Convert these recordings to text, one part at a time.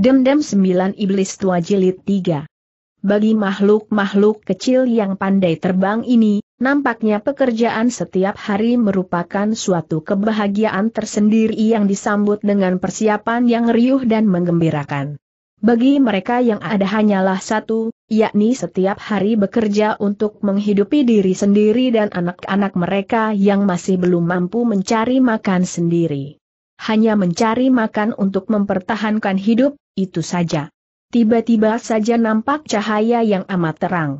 Dendam Sembilan Iblis Tua Jilid 3 Bagi makhluk-makhluk kecil yang pandai terbang ini, nampaknya pekerjaan setiap hari merupakan suatu kebahagiaan tersendiri yang disambut dengan persiapan yang riuh dan menggembirakan. Bagi mereka yang ada hanyalah satu, yakni setiap hari bekerja untuk menghidupi diri sendiri dan anak-anak mereka yang masih belum mampu mencari makan sendiri. Hanya mencari makan untuk mempertahankan hidup, itu saja. Tiba-tiba saja nampak cahaya yang amat terang.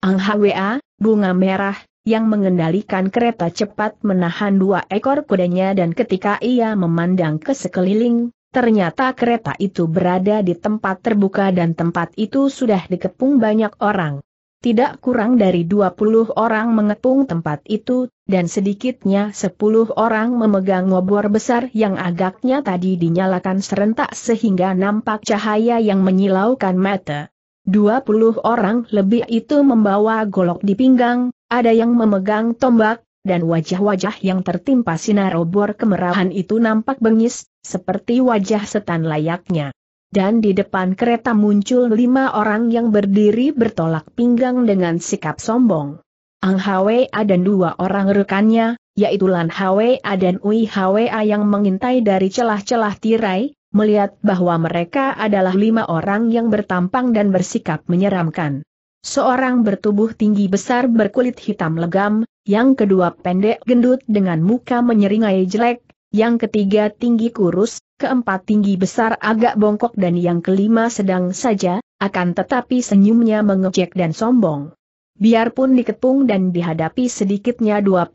Ang Hwa, bunga merah, yang mengendalikan kereta cepat menahan dua ekor kudanya dan ketika ia memandang ke sekeliling, ternyata kereta itu berada di tempat terbuka dan tempat itu sudah dikepung banyak orang tidak kurang dari 20 orang mengepung tempat itu, dan sedikitnya 10 orang memegang obor besar yang agaknya tadi dinyalakan serentak sehingga nampak cahaya yang menyilaukan mata. 20 orang lebih itu membawa golok di pinggang, ada yang memegang tombak, dan wajah-wajah yang tertimpa sinar obor kemerahan itu nampak bengis, seperti wajah setan layaknya dan di depan kereta muncul lima orang yang berdiri bertolak pinggang dengan sikap sombong. Ang Hwa dan dua orang rekannya, yaitu Lan Hwa dan Ui Hwa yang mengintai dari celah-celah tirai, melihat bahwa mereka adalah lima orang yang bertampang dan bersikap menyeramkan. Seorang bertubuh tinggi besar berkulit hitam legam, yang kedua pendek gendut dengan muka menyeringai jelek, yang ketiga tinggi kurus, keempat tinggi besar agak bongkok dan yang kelima sedang saja, akan tetapi senyumnya mengejek dan sombong. Biarpun dikepung dan dihadapi sedikitnya 25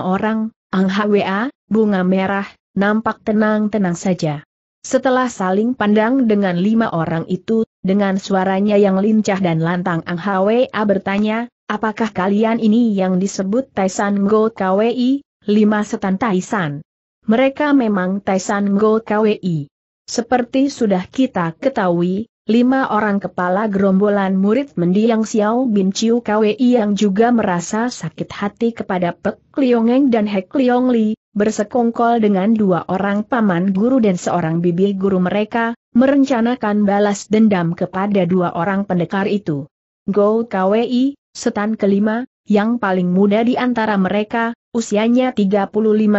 orang, Ang Hwa, bunga merah, nampak tenang-tenang saja. Setelah saling pandang dengan lima orang itu, dengan suaranya yang lincah dan lantang Ang Hwa bertanya, apakah kalian ini yang disebut Taisan Go Kwi, lima setan Taisan? mereka memang Taisan Go KWI. Seperti sudah kita ketahui, lima orang kepala gerombolan murid mendiang Xiao Bin Chiu KWI yang juga merasa sakit hati kepada Pek Liongeng dan Hek Liong Li, bersekongkol dengan dua orang paman guru dan seorang bibi guru mereka, merencanakan balas dendam kepada dua orang pendekar itu. Go KWI, setan kelima, yang paling muda di antara mereka, Usianya 35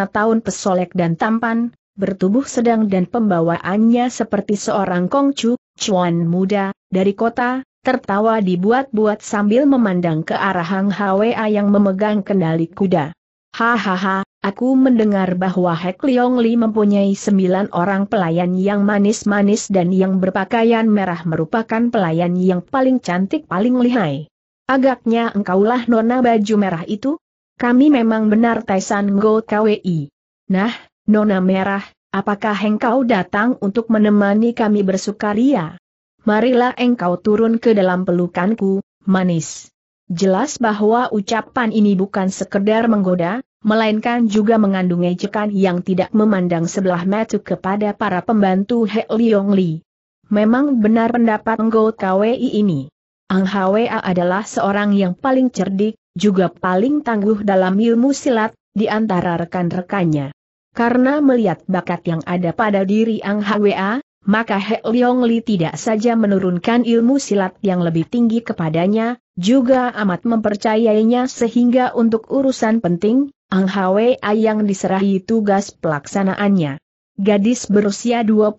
tahun pesolek dan tampan, bertubuh sedang dan pembawaannya seperti seorang kongcu, cuan muda, dari kota, tertawa dibuat-buat sambil memandang ke arah Hang Hwa yang memegang kendali kuda. Hahaha, aku mendengar bahwa Hek Leong Li mempunyai sembilan orang pelayan yang manis-manis dan yang berpakaian merah merupakan pelayan yang paling cantik paling lihai. Agaknya engkaulah nona baju merah itu? Kami memang benar Taisan Go KWI. Nah, Nona Merah, apakah engkau datang untuk menemani kami bersukaria? Marilah engkau turun ke dalam pelukanku, manis. Jelas bahwa ucapan ini bukan sekedar menggoda, melainkan juga mengandung ejekan yang tidak memandang sebelah mata kepada para pembantu He Leong Li. Memang benar pendapat Ngo KWI ini. Ang Hwa adalah seorang yang paling cerdik, juga paling tangguh dalam ilmu silat, di antara rekan-rekannya. Karena melihat bakat yang ada pada diri Ang Hwa, maka He Leong Li tidak saja menurunkan ilmu silat yang lebih tinggi kepadanya, juga amat mempercayainya sehingga untuk urusan penting, Ang Hwa yang diserahi tugas pelaksanaannya. Gadis berusia 25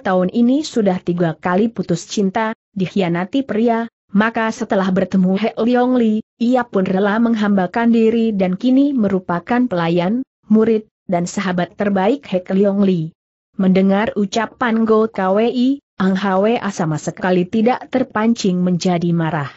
tahun ini sudah tiga kali putus cinta, dikhianati pria, maka setelah bertemu He Leong Li, ia pun rela menghambakan diri dan kini merupakan pelayan, murid, dan sahabat terbaik He Leong Li. Mendengar ucapan Go Kwei, Ang Hwe sama sekali tidak terpancing menjadi marah.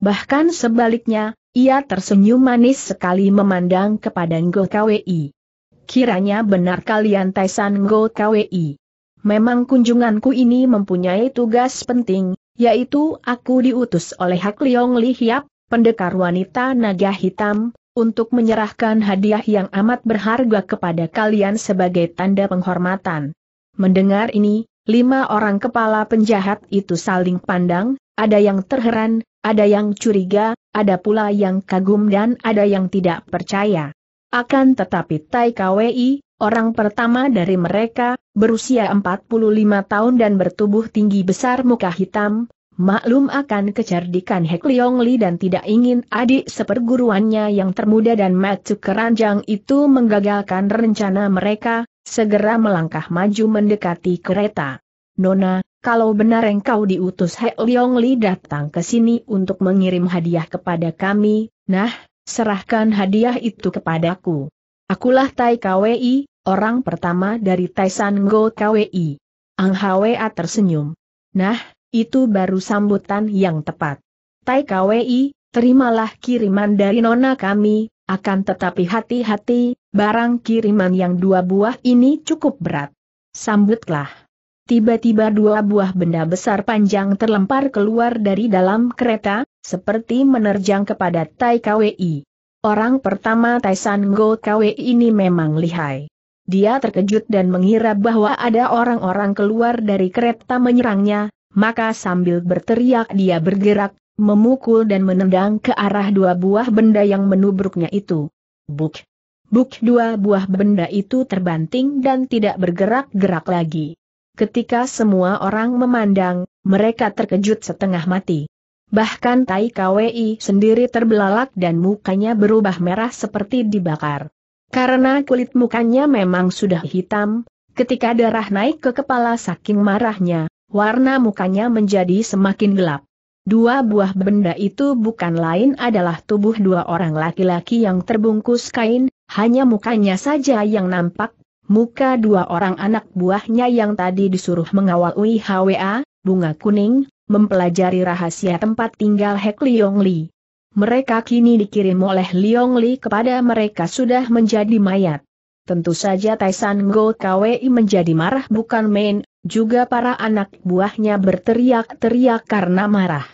Bahkan sebaliknya, ia tersenyum manis sekali memandang kepada Go Kwei. Kiranya benar kalian Taisan Go Kwei. Memang kunjunganku ini mempunyai tugas penting, yaitu aku diutus oleh Hak Liong Li Hiap, pendekar wanita naga hitam, untuk menyerahkan hadiah yang amat berharga kepada kalian sebagai tanda penghormatan. Mendengar ini, lima orang kepala penjahat itu saling pandang, ada yang terheran, ada yang curiga, ada pula yang kagum dan ada yang tidak percaya. Akan tetapi Tai Kwei. Orang pertama dari mereka, berusia 45 tahun dan bertubuh tinggi besar muka hitam, maklum akan kecerdikan Hek Leong Li dan tidak ingin adik seperguruannya yang termuda dan matu keranjang itu menggagalkan rencana mereka, segera melangkah maju mendekati kereta. Nona, kalau benar engkau diutus He Leong Li datang ke sini untuk mengirim hadiah kepada kami, nah, serahkan hadiah itu kepadaku. Akulah Tai Kwei orang pertama dari Taisan Go KWI. Ang Hwa tersenyum. Nah, itu baru sambutan yang tepat. Tai KWI, terimalah kiriman dari nona kami, akan tetapi hati-hati, barang kiriman yang dua buah ini cukup berat. Sambutlah. Tiba-tiba dua buah benda besar panjang terlempar keluar dari dalam kereta, seperti menerjang kepada Tai KWI. Orang pertama Taisan Go KWI ini memang lihai. Dia terkejut dan mengira bahwa ada orang-orang keluar dari kereta menyerangnya, maka sambil berteriak dia bergerak, memukul dan menendang ke arah dua buah benda yang menubruknya itu. Buk! Buk dua buah benda itu terbanting dan tidak bergerak-gerak lagi. Ketika semua orang memandang, mereka terkejut setengah mati. Bahkan Tai KWI sendiri terbelalak dan mukanya berubah merah seperti dibakar. Karena kulit mukanya memang sudah hitam, ketika darah naik ke kepala saking marahnya, warna mukanya menjadi semakin gelap. Dua buah benda itu bukan lain adalah tubuh dua orang laki-laki yang terbungkus kain, hanya mukanya saja yang nampak, muka dua orang anak buahnya yang tadi disuruh mengawal UIHWA, bunga kuning, mempelajari rahasia tempat tinggal Hek Leong Li. Mereka kini dikirim oleh Liong Li kepada mereka sudah menjadi mayat. Tentu saja Taisan Go KWI menjadi marah bukan main, juga para anak buahnya berteriak-teriak karena marah.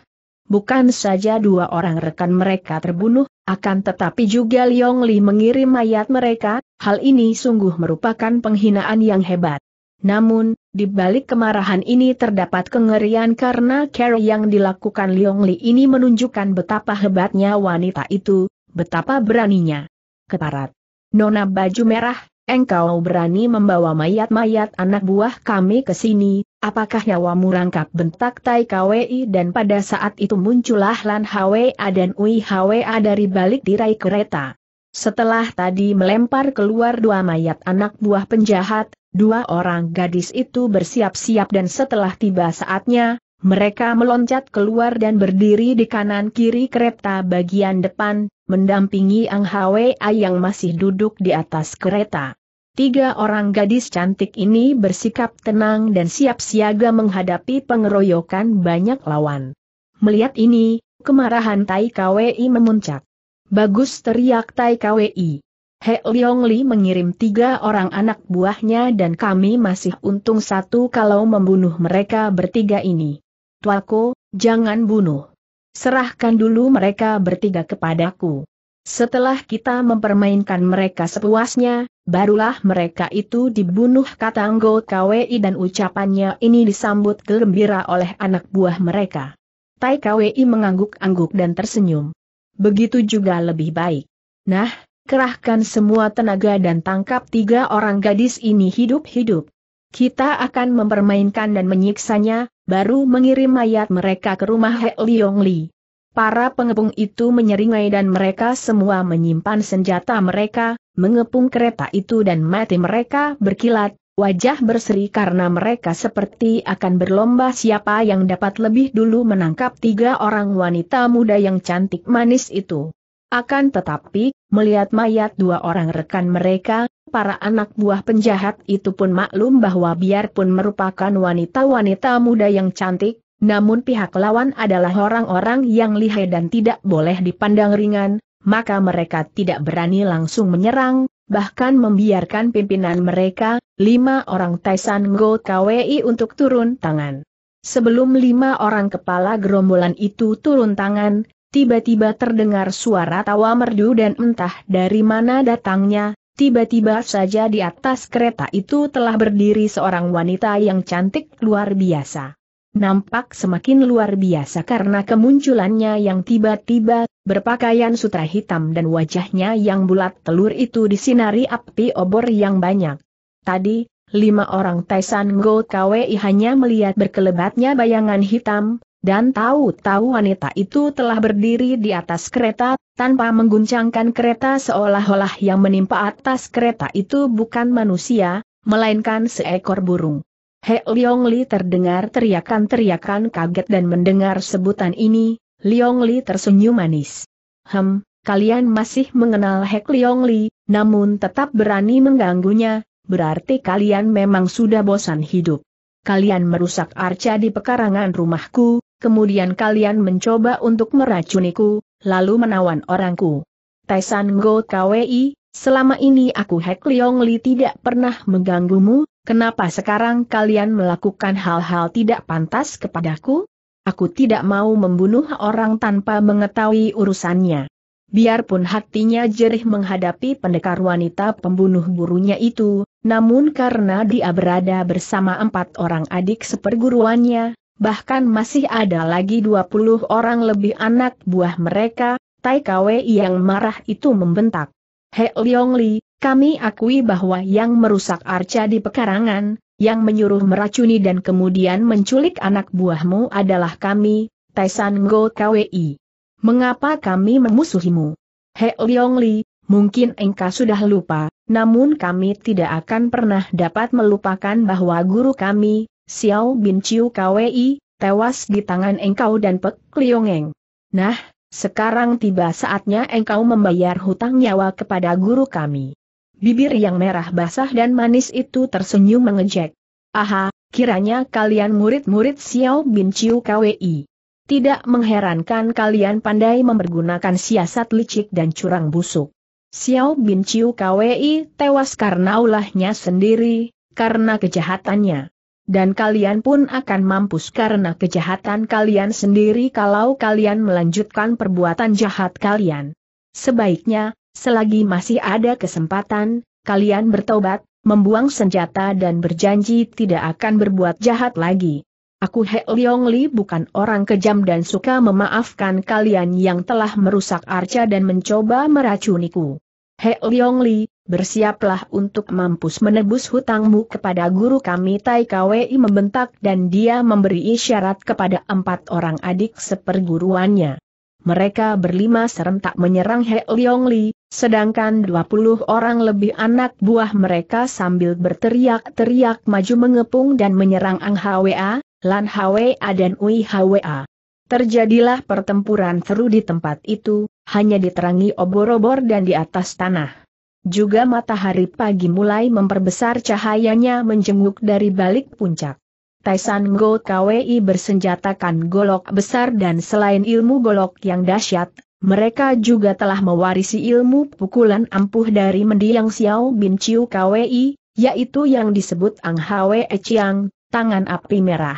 Bukan saja dua orang rekan mereka terbunuh, akan tetapi juga Liong Li mengirim mayat mereka, hal ini sungguh merupakan penghinaan yang hebat. Namun, di balik kemarahan ini terdapat kengerian karena care yang dilakukan Liong Li ini menunjukkan betapa hebatnya wanita itu, betapa beraninya. Keparat. Nona baju merah, engkau berani membawa mayat-mayat anak buah kami ke sini, apakah nyawamu rangkap bentak Tai KWI dan pada saat itu muncullah Lan HWA dan Ui HWA dari balik tirai kereta. Setelah tadi melempar keluar dua mayat anak buah penjahat, Dua orang gadis itu bersiap-siap dan setelah tiba saatnya, mereka meloncat keluar dan berdiri di kanan-kiri kereta bagian depan, mendampingi Ang Hwa yang masih duduk di atas kereta. Tiga orang gadis cantik ini bersikap tenang dan siap siaga menghadapi pengeroyokan banyak lawan. Melihat ini, kemarahan Tai KWI memuncak. Bagus teriak Tai KWI. He Leong Li mengirim tiga orang anak buahnya dan kami masih untung satu kalau membunuh mereka bertiga ini. Tuaku, jangan bunuh. Serahkan dulu mereka bertiga kepadaku. Setelah kita mempermainkan mereka sepuasnya, barulah mereka itu dibunuh kata anggota KWI dan ucapannya ini disambut gembira oleh anak buah mereka. Tai KWI mengangguk-angguk dan tersenyum. Begitu juga lebih baik. Nah, Kerahkan semua tenaga dan tangkap tiga orang gadis ini hidup-hidup. Kita akan mempermainkan dan menyiksanya, baru mengirim mayat mereka ke rumah He Liong Li. Para pengepung itu menyeringai dan mereka semua menyimpan senjata mereka, mengepung kereta itu dan mati mereka berkilat, wajah berseri karena mereka seperti akan berlomba siapa yang dapat lebih dulu menangkap tiga orang wanita muda yang cantik manis itu. Akan tetapi, melihat mayat dua orang rekan mereka, para anak buah penjahat itu pun maklum bahwa biarpun merupakan wanita-wanita muda yang cantik, namun pihak lawan adalah orang-orang yang lihai dan tidak boleh dipandang ringan, maka mereka tidak berani langsung menyerang, bahkan membiarkan pimpinan mereka, lima orang Taisan Go KWI untuk turun tangan. Sebelum lima orang kepala gerombolan itu turun tangan, tiba-tiba terdengar suara tawa merdu dan entah dari mana datangnya, tiba-tiba saja di atas kereta itu telah berdiri seorang wanita yang cantik luar biasa. Nampak semakin luar biasa karena kemunculannya yang tiba-tiba, berpakaian sutra hitam dan wajahnya yang bulat telur itu disinari api obor yang banyak. Tadi, lima orang Taisan Go Kwi hanya melihat berkelebatnya bayangan hitam, dan tahu-tahu wanita itu telah berdiri di atas kereta, tanpa mengguncangkan kereta seolah-olah yang menimpa atas kereta itu bukan manusia, melainkan seekor burung. He Leong Li terdengar teriakan-teriakan kaget dan mendengar sebutan ini, Leong Li tersenyum manis. Hem, kalian masih mengenal He Leong Li, namun tetap berani mengganggunya, berarti kalian memang sudah bosan hidup. Kalian merusak arca di pekarangan rumahku, kemudian kalian mencoba untuk meracuniku, lalu menawan orangku. Taisan Go KWI, selama ini aku Hek Leong Li tidak pernah mengganggumu, kenapa sekarang kalian melakukan hal-hal tidak pantas kepadaku? Aku tidak mau membunuh orang tanpa mengetahui urusannya. Biarpun hatinya jerih menghadapi pendekar wanita pembunuh burunya itu, namun karena dia berada bersama empat orang adik seperguruannya, bahkan masih ada lagi 20 orang lebih anak buah mereka, Tai Kwe yang marah itu membentak. He Leong Li, kami akui bahwa yang merusak arca di pekarangan, yang menyuruh meracuni dan kemudian menculik anak buahmu adalah kami, Tai San Go Kwi. Mengapa kami memusuhimu? He Leong Li, mungkin engkau sudah lupa, namun kami tidak akan pernah dapat melupakan bahwa guru kami, Xiao Bin Chiu Kwei, tewas di tangan engkau dan Pek Liongeng. Nah, sekarang tiba saatnya engkau membayar hutang nyawa kepada guru kami. Bibir yang merah basah dan manis itu tersenyum mengejek. Aha, kiranya kalian murid-murid Xiao Bin Chiu Kwei. Tidak mengherankan kalian pandai mempergunakan siasat licik dan curang busuk. Xiao Bin Chiu Kwei tewas karena ulahnya sendiri, karena kejahatannya. Dan kalian pun akan mampus karena kejahatan kalian sendiri kalau kalian melanjutkan perbuatan jahat kalian. Sebaiknya, selagi masih ada kesempatan, kalian bertobat, membuang senjata dan berjanji tidak akan berbuat jahat lagi. Aku He Leong Li bukan orang kejam dan suka memaafkan kalian yang telah merusak arca dan mencoba meracuniku. He Leong Li, bersiaplah untuk mampus menebus hutangmu kepada guru kami Tai Kwei membentak dan dia memberi isyarat kepada empat orang adik seperguruannya. Mereka berlima serentak menyerang He Leong Li, sedangkan 20 orang lebih anak buah mereka sambil berteriak-teriak maju mengepung dan menyerang Ang Hwa, Lan Hwa dan Ui Hwa. Terjadilah pertempuran seru di tempat itu, hanya diterangi obor-obor dan di atas tanah. Juga matahari pagi mulai memperbesar cahayanya menjenguk dari balik puncak. Taisan Go KWI bersenjatakan golok besar dan selain ilmu golok yang dahsyat, mereka juga telah mewarisi ilmu pukulan ampuh dari mendiang Xiao Bin Chiu KWI, yaitu yang disebut Ang Hwe Chiang, tangan api merah.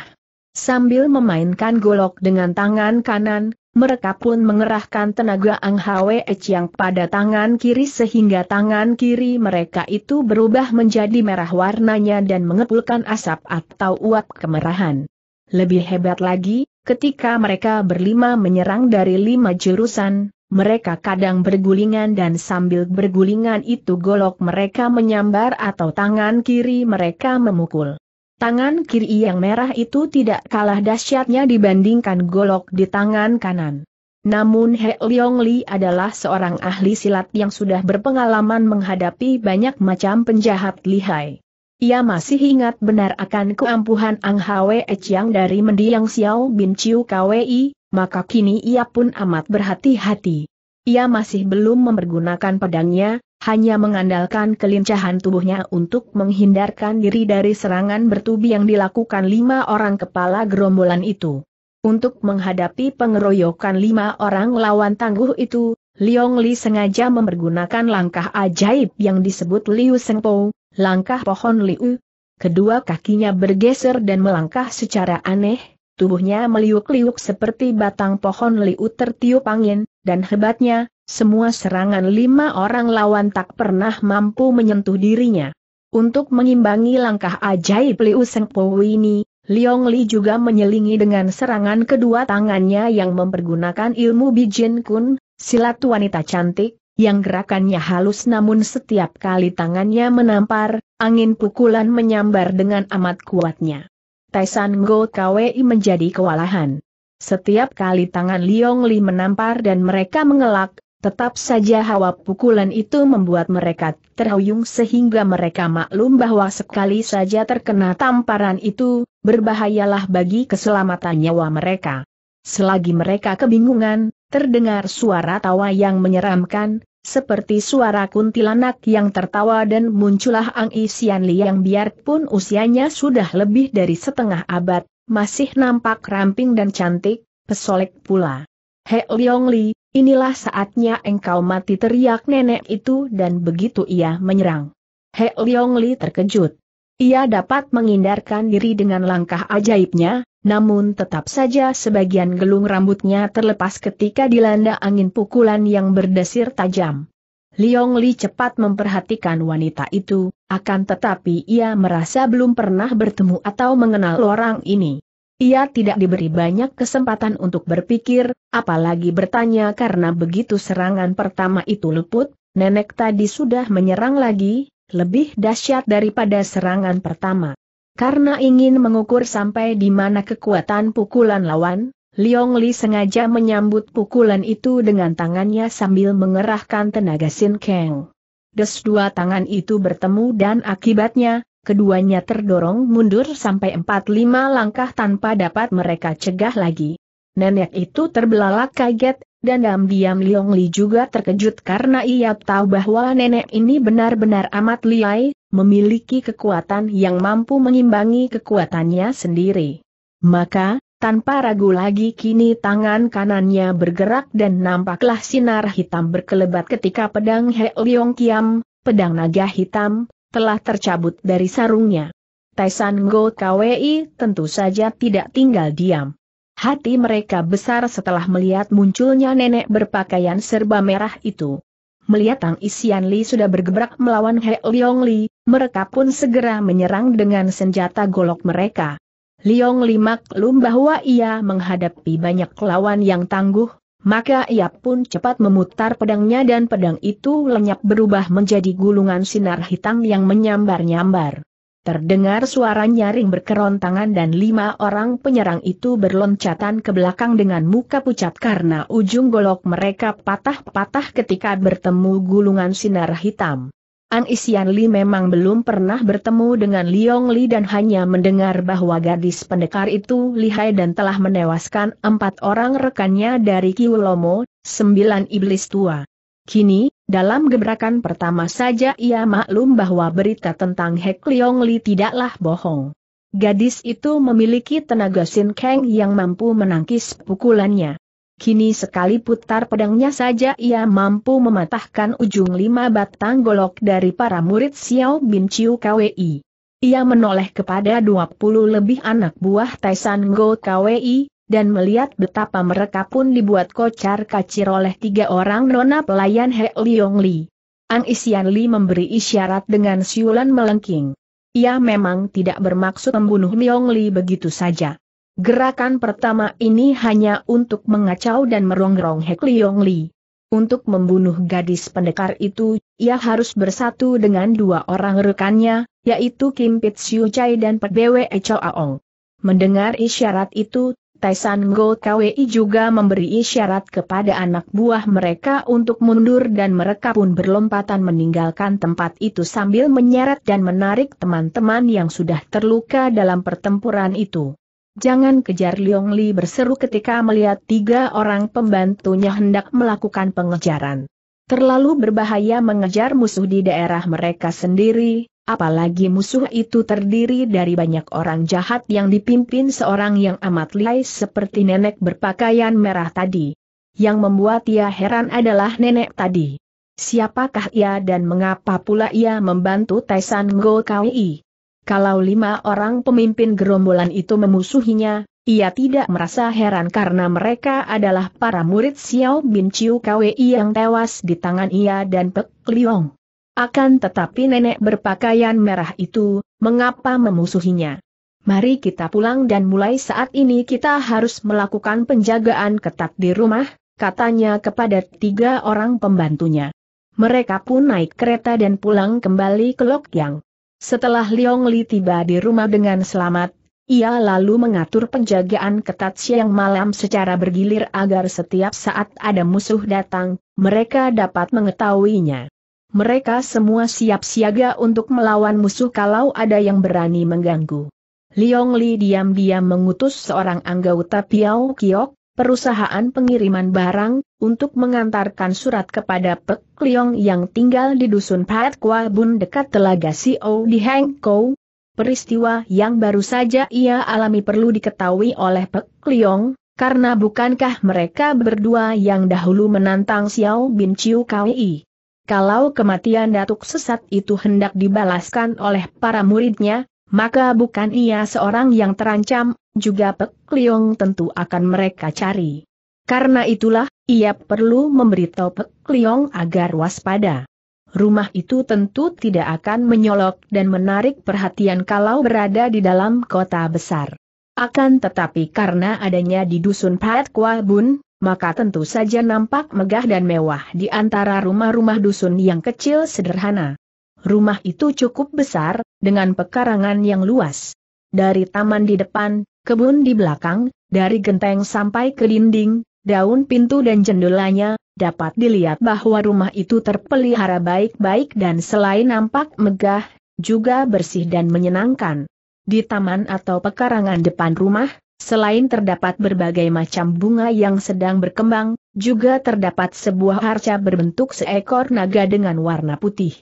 Sambil memainkan golok dengan tangan kanan, mereka pun mengerahkan tenaga Ang Hwe yang pada tangan kiri sehingga tangan kiri mereka itu berubah menjadi merah warnanya dan mengepulkan asap atau uap kemerahan. Lebih hebat lagi, ketika mereka berlima menyerang dari lima jurusan, mereka kadang bergulingan dan sambil bergulingan itu golok mereka menyambar atau tangan kiri mereka memukul. Tangan kiri yang merah itu tidak kalah dahsyatnya dibandingkan golok di tangan kanan. Namun He Leong Li adalah seorang ahli silat yang sudah berpengalaman menghadapi banyak macam penjahat lihai. Ia masih ingat benar akan keampuhan Ang Hwe Chiang dari mendiang Xiao Bin Chiu kwei, maka kini ia pun amat berhati-hati. Ia masih belum mempergunakan pedangnya, hanya mengandalkan kelincahan tubuhnya untuk menghindarkan diri dari serangan bertubi yang dilakukan lima orang kepala gerombolan itu. Untuk menghadapi pengeroyokan lima orang lawan tangguh itu, Liong Li sengaja mempergunakan langkah ajaib yang disebut Liu Po, langkah pohon Liu. Kedua kakinya bergeser dan melangkah secara aneh, tubuhnya meliuk-liuk seperti batang pohon Liu tertiup angin, dan hebatnya, semua serangan lima orang lawan tak pernah mampu menyentuh dirinya. Untuk mengimbangi langkah ajaib Liu Seng Po ini, Liong Li juga menyelingi dengan serangan kedua tangannya yang mempergunakan ilmu Bijin Kun, silat wanita cantik, yang gerakannya halus namun setiap kali tangannya menampar, angin pukulan menyambar dengan amat kuatnya. Taisan Go KWI menjadi kewalahan. Setiap kali tangan Liong Li menampar dan mereka mengelak, Tetap saja hawa pukulan itu membuat mereka terhuyung sehingga mereka maklum bahwa sekali saja terkena tamparan itu, berbahayalah bagi keselamatan nyawa mereka. Selagi mereka kebingungan, terdengar suara tawa yang menyeramkan, seperti suara kuntilanak yang tertawa dan muncullah Ang Isian yang biarpun usianya sudah lebih dari setengah abad, masih nampak ramping dan cantik, pesolek pula. He Leong Li, Inilah saatnya engkau mati teriak nenek itu dan begitu ia menyerang. He Leong Li terkejut. Ia dapat menghindarkan diri dengan langkah ajaibnya, namun tetap saja sebagian gelung rambutnya terlepas ketika dilanda angin pukulan yang berdesir tajam. Liong Li cepat memperhatikan wanita itu, akan tetapi ia merasa belum pernah bertemu atau mengenal orang ini. Ia tidak diberi banyak kesempatan untuk berpikir, apalagi bertanya karena begitu serangan pertama itu luput, nenek tadi sudah menyerang lagi, lebih dahsyat daripada serangan pertama. Karena ingin mengukur sampai di mana kekuatan pukulan lawan, Liong Li sengaja menyambut pukulan itu dengan tangannya sambil mengerahkan tenaga Sin Kang. Des dua tangan itu bertemu dan akibatnya, keduanya terdorong mundur sampai 4-5 langkah tanpa dapat mereka cegah lagi. Nenek itu terbelalak kaget, dan diam-diam Liong Li juga terkejut karena ia tahu bahwa nenek ini benar-benar amat liai, memiliki kekuatan yang mampu mengimbangi kekuatannya sendiri. Maka, tanpa ragu lagi kini tangan kanannya bergerak dan nampaklah sinar hitam berkelebat ketika pedang He Liong Kiam, pedang naga hitam, telah tercabut dari sarungnya. Taisan Go Kwi tentu saja tidak tinggal diam. Hati mereka besar setelah melihat munculnya nenek berpakaian serba merah itu. Melihat Tang Isian Li sudah bergebrak melawan He Leong Li, mereka pun segera menyerang dengan senjata golok mereka. Leong Li maklum bahwa ia menghadapi banyak lawan yang tangguh, maka ia pun cepat memutar pedangnya dan pedang itu lenyap berubah menjadi gulungan sinar hitam yang menyambar-nyambar. Terdengar suara nyaring berkerontangan dan lima orang penyerang itu berloncatan ke belakang dengan muka pucat karena ujung golok mereka patah-patah ketika bertemu gulungan sinar hitam. An Isian Li memang belum pernah bertemu dengan Liong Li dan hanya mendengar bahwa gadis pendekar itu lihai dan telah menewaskan empat orang rekannya dari Kiulomo, sembilan iblis tua. Kini, dalam gebrakan pertama saja ia maklum bahwa berita tentang Hek Liong Li tidaklah bohong. Gadis itu memiliki tenaga Sin Kang yang mampu menangkis pukulannya. Kini sekali putar pedangnya saja ia mampu mematahkan ujung lima batang golok dari para murid Xiao Bin Chiu KWI. Ia menoleh kepada 20 lebih anak buah Taisan Go KWI, dan melihat betapa mereka pun dibuat kocar kacir oleh tiga orang nona pelayan He Liong Li. Ang Isian Li memberi isyarat dengan siulan melengking. Ia memang tidak bermaksud membunuh Liong Li begitu saja. Gerakan pertama ini hanya untuk mengacau dan merongrong Hek Leong Li. Untuk membunuh gadis pendekar itu, ia harus bersatu dengan dua orang rekannya, yaitu Kim Pit Siu Chai dan Pek Bwe Cho Aong. Mendengar isyarat itu, Taisan Go Kwi juga memberi isyarat kepada anak buah mereka untuk mundur dan mereka pun berlompatan meninggalkan tempat itu sambil menyeret dan menarik teman-teman yang sudah terluka dalam pertempuran itu. Jangan kejar Liong Li berseru ketika melihat tiga orang pembantunya hendak melakukan pengejaran. Terlalu berbahaya mengejar musuh di daerah mereka sendiri, apalagi musuh itu terdiri dari banyak orang jahat yang dipimpin seorang yang amat lihai seperti nenek berpakaian merah tadi. Yang membuat ia heran adalah nenek tadi. Siapakah ia dan mengapa pula ia membantu Taisan Go Kaui? Kalau lima orang pemimpin gerombolan itu memusuhinya, ia tidak merasa heran karena mereka adalah para murid Xiao Bin Chiu Kwei yang tewas di tangan ia dan Pek Liong. Akan tetapi nenek berpakaian merah itu, mengapa memusuhinya? Mari kita pulang dan mulai saat ini kita harus melakukan penjagaan ketat di rumah, katanya kepada tiga orang pembantunya. Mereka pun naik kereta dan pulang kembali ke Lokyang. Setelah Liong Li tiba di rumah dengan selamat, ia lalu mengatur penjagaan ketat siang malam secara bergilir agar setiap saat ada musuh datang, mereka dapat mengetahuinya. Mereka semua siap siaga untuk melawan musuh kalau ada yang berani mengganggu. Liong Li diam-diam mengutus seorang anggota Piao Kiok, perusahaan pengiriman barang, untuk mengantarkan surat kepada Pek Liong yang tinggal di dusun Pat Kwa Bun dekat Telaga Sio di Hengkou. Peristiwa yang baru saja ia alami perlu diketahui oleh Pek Liong, karena bukankah mereka berdua yang dahulu menantang Xiao Bin Chiu Kui. Kalau kematian datuk sesat itu hendak dibalaskan oleh para muridnya, maka bukan ia seorang yang terancam, juga Pek Liong tentu akan mereka cari. Karena itulah, ia perlu memberitahu Pek Liong agar waspada. Rumah itu tentu tidak akan menyolok dan menarik perhatian kalau berada di dalam kota besar. Akan tetapi karena adanya di dusun Pat Kwa Bun, maka tentu saja nampak megah dan mewah di antara rumah-rumah dusun yang kecil sederhana. Rumah itu cukup besar, dengan pekarangan yang luas. Dari taman di depan, kebun di belakang, dari genteng sampai ke dinding, daun pintu dan jendelanya, dapat dilihat bahwa rumah itu terpelihara baik-baik dan selain nampak megah, juga bersih dan menyenangkan. Di taman atau pekarangan depan rumah, selain terdapat berbagai macam bunga yang sedang berkembang, juga terdapat sebuah arca berbentuk seekor naga dengan warna putih.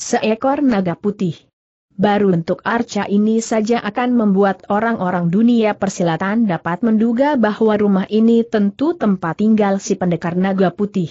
Seekor naga putih. Baru untuk arca ini saja akan membuat orang-orang dunia persilatan dapat menduga bahwa rumah ini tentu tempat tinggal si pendekar naga putih.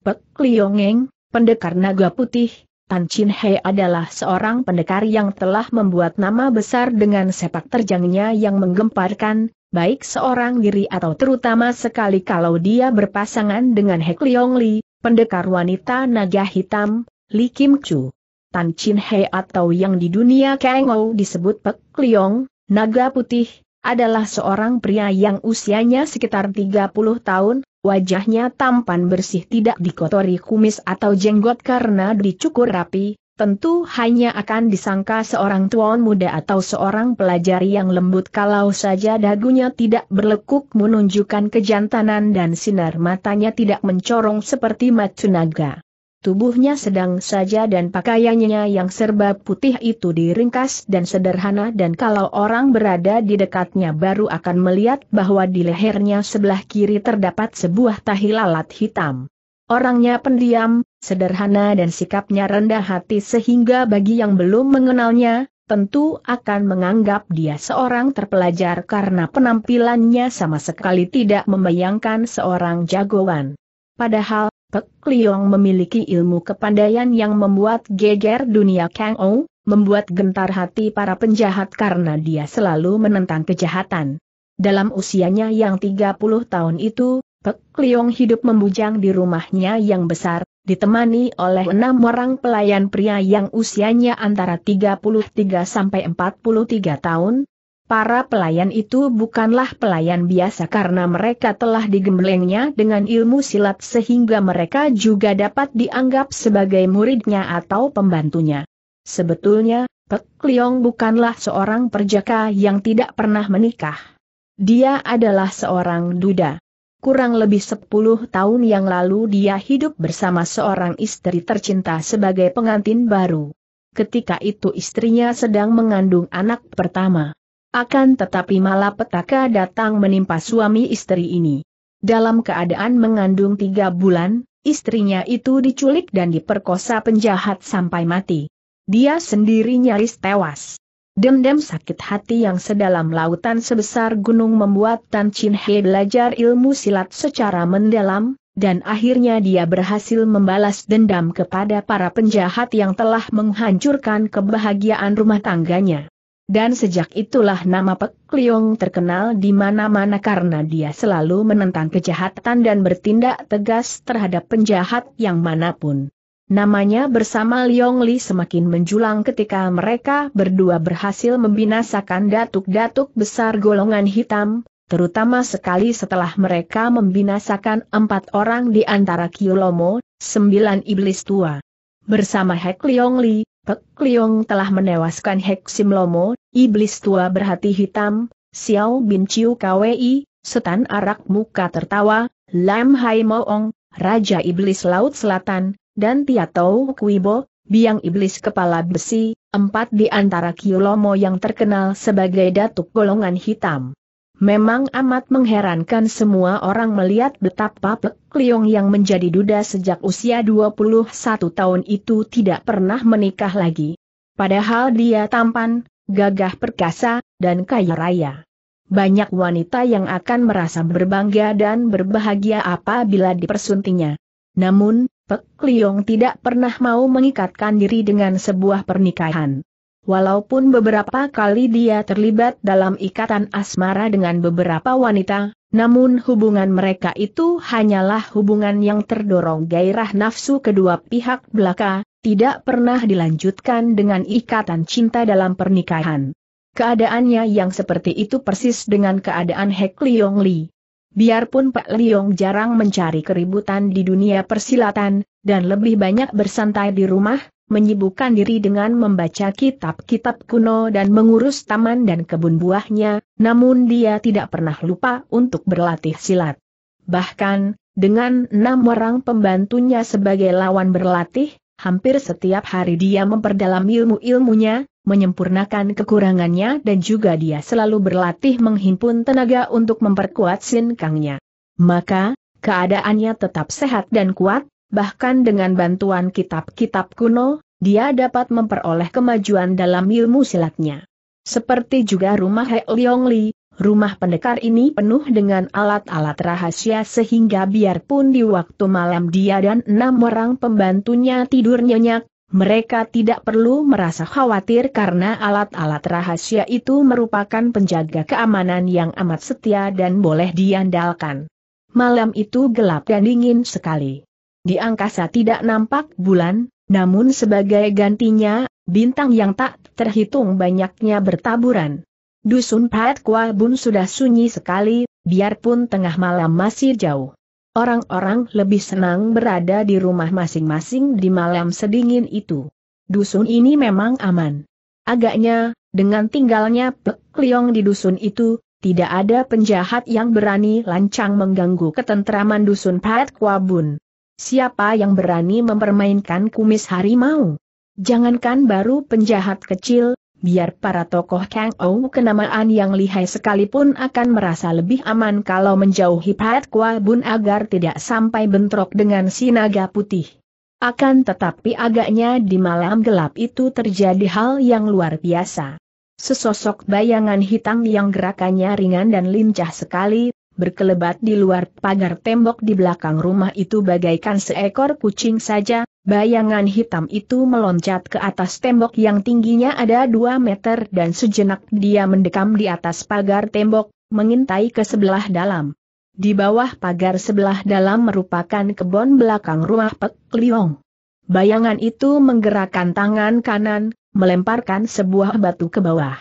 Pek Liongeng, pendekar naga putih, Tan Chin He adalah seorang pendekar yang telah membuat nama besar dengan sepak terjangnya yang menggemparkan, baik seorang diri atau terutama sekali kalau dia berpasangan dengan Hek Liong Li, pendekar wanita naga hitam, Li Kim Chu. Tan Chin He atau yang di dunia Kang disebut Pek Liong, naga putih, adalah seorang pria yang usianya sekitar 30 tahun, wajahnya tampan bersih tidak dikotori kumis atau jenggot karena dicukur rapi, tentu hanya akan disangka seorang tuan muda atau seorang pelajar yang lembut kalau saja dagunya tidak berlekuk menunjukkan kejantanan dan sinar matanya tidak mencorong seperti matsunaga. Tubuhnya sedang saja dan pakaiannya yang serba putih itu diringkas dan sederhana dan kalau orang berada di dekatnya baru akan melihat bahwa di lehernya sebelah kiri terdapat sebuah tahi lalat hitam. Orangnya pendiam, sederhana dan sikapnya rendah hati sehingga bagi yang belum mengenalnya, tentu akan menganggap dia seorang terpelajar karena penampilannya sama sekali tidak membayangkan seorang jagoan. Padahal, Pek Liong memiliki ilmu kepandaian yang membuat geger dunia Kang Ou, membuat gentar hati para penjahat karena dia selalu menentang kejahatan. Dalam usianya yang 30 tahun itu, Pek Liong hidup membujang di rumahnya yang besar, ditemani oleh enam orang pelayan pria yang usianya antara 33 sampai 43 tahun, Para pelayan itu bukanlah pelayan biasa karena mereka telah digemblengnya dengan ilmu silat sehingga mereka juga dapat dianggap sebagai muridnya atau pembantunya. Sebetulnya, Pek Liong bukanlah seorang perjaka yang tidak pernah menikah. Dia adalah seorang duda. Kurang lebih 10 tahun yang lalu dia hidup bersama seorang istri tercinta sebagai pengantin baru. Ketika itu istrinya sedang mengandung anak pertama. Akan tetapi malah petaka datang menimpa suami istri ini. Dalam keadaan mengandung tiga bulan, istrinya itu diculik dan diperkosa penjahat sampai mati. Dia sendiri nyaris tewas. Dendam sakit hati yang sedalam lautan sebesar gunung membuat Tan Chin He belajar ilmu silat secara mendalam, dan akhirnya dia berhasil membalas dendam kepada para penjahat yang telah menghancurkan kebahagiaan rumah tangganya. Dan sejak itulah nama Pek Liong terkenal di mana-mana karena dia selalu menentang kejahatan dan bertindak tegas terhadap penjahat yang manapun. Namanya bersama Liong Li semakin menjulang ketika mereka berdua berhasil membinasakan datuk-datuk besar golongan hitam, terutama sekali setelah mereka membinasakan empat orang di antara Kilomo, sembilan iblis tua. Bersama Hek Leong Li, Pek Leong telah menewaskan Hek Sim Lomo, iblis tua berhati hitam, Xiao Bin Chiu KWI, setan arak muka tertawa, Lam Hai Moong, Raja Iblis Laut Selatan, dan Tiatou Kuibo, biang iblis kepala besi, empat di antara Lomo yang terkenal sebagai datuk golongan hitam. Memang amat mengherankan semua orang melihat betapa Pek Liong yang menjadi duda sejak usia 21 tahun itu tidak pernah menikah lagi. Padahal dia tampan, gagah perkasa, dan kaya raya. Banyak wanita yang akan merasa berbangga dan berbahagia apabila dipersuntingnya. Namun, Pek Liong tidak pernah mau mengikatkan diri dengan sebuah pernikahan. Walaupun beberapa kali dia terlibat dalam ikatan asmara dengan beberapa wanita, namun hubungan mereka itu hanyalah hubungan yang terdorong gairah nafsu kedua pihak belaka, tidak pernah dilanjutkan dengan ikatan cinta dalam pernikahan. Keadaannya yang seperti itu persis dengan keadaan Hek Leong Li. Biarpun Pak Leong jarang mencari keributan di dunia persilatan, dan lebih banyak bersantai di rumah, menyibukkan diri dengan membaca kitab-kitab kuno dan mengurus taman dan kebun buahnya, namun dia tidak pernah lupa untuk berlatih silat. Bahkan, dengan enam orang pembantunya sebagai lawan berlatih, hampir setiap hari dia memperdalam ilmu-ilmunya, menyempurnakan kekurangannya dan juga dia selalu berlatih menghimpun tenaga untuk memperkuat sinkangnya. Maka, keadaannya tetap sehat dan kuat, bahkan dengan bantuan kitab-kitab kuno, dia dapat memperoleh kemajuan dalam ilmu silatnya. Seperti juga rumah He Leong Li, rumah pendekar ini penuh dengan alat-alat rahasia sehingga biarpun di waktu malam dia dan enam orang pembantunya tidur nyenyak, mereka tidak perlu merasa khawatir karena alat-alat rahasia itu merupakan penjaga keamanan yang amat setia dan boleh diandalkan. Malam itu gelap dan dingin sekali. Di angkasa tidak nampak bulan, namun sebagai gantinya, bintang yang tak terhitung banyaknya bertaburan. Dusun Pat Kua sudah sunyi sekali, biarpun tengah malam masih jauh. Orang-orang lebih senang berada di rumah masing-masing di malam sedingin itu. Dusun ini memang aman. Agaknya, dengan tinggalnya Pek Liong di dusun itu, tidak ada penjahat yang berani lancang mengganggu ketentraman dusun Pat Kua Siapa yang berani mempermainkan kumis harimau? Jangankan baru penjahat kecil, biar para tokoh Kang Ou kenamaan yang lihai sekalipun akan merasa lebih aman kalau menjauhi Pat Kwa Bun agar tidak sampai bentrok dengan si naga putih. Akan tetapi agaknya di malam gelap itu terjadi hal yang luar biasa. Sesosok bayangan hitam yang gerakannya ringan dan lincah sekali berkelebat di luar pagar tembok di belakang rumah itu bagaikan seekor kucing saja, bayangan hitam itu meloncat ke atas tembok yang tingginya ada 2 meter dan sejenak dia mendekam di atas pagar tembok, mengintai ke sebelah dalam. Di bawah pagar sebelah dalam merupakan kebun belakang rumah Pek Liong. Bayangan itu menggerakkan tangan kanan, melemparkan sebuah batu ke bawah.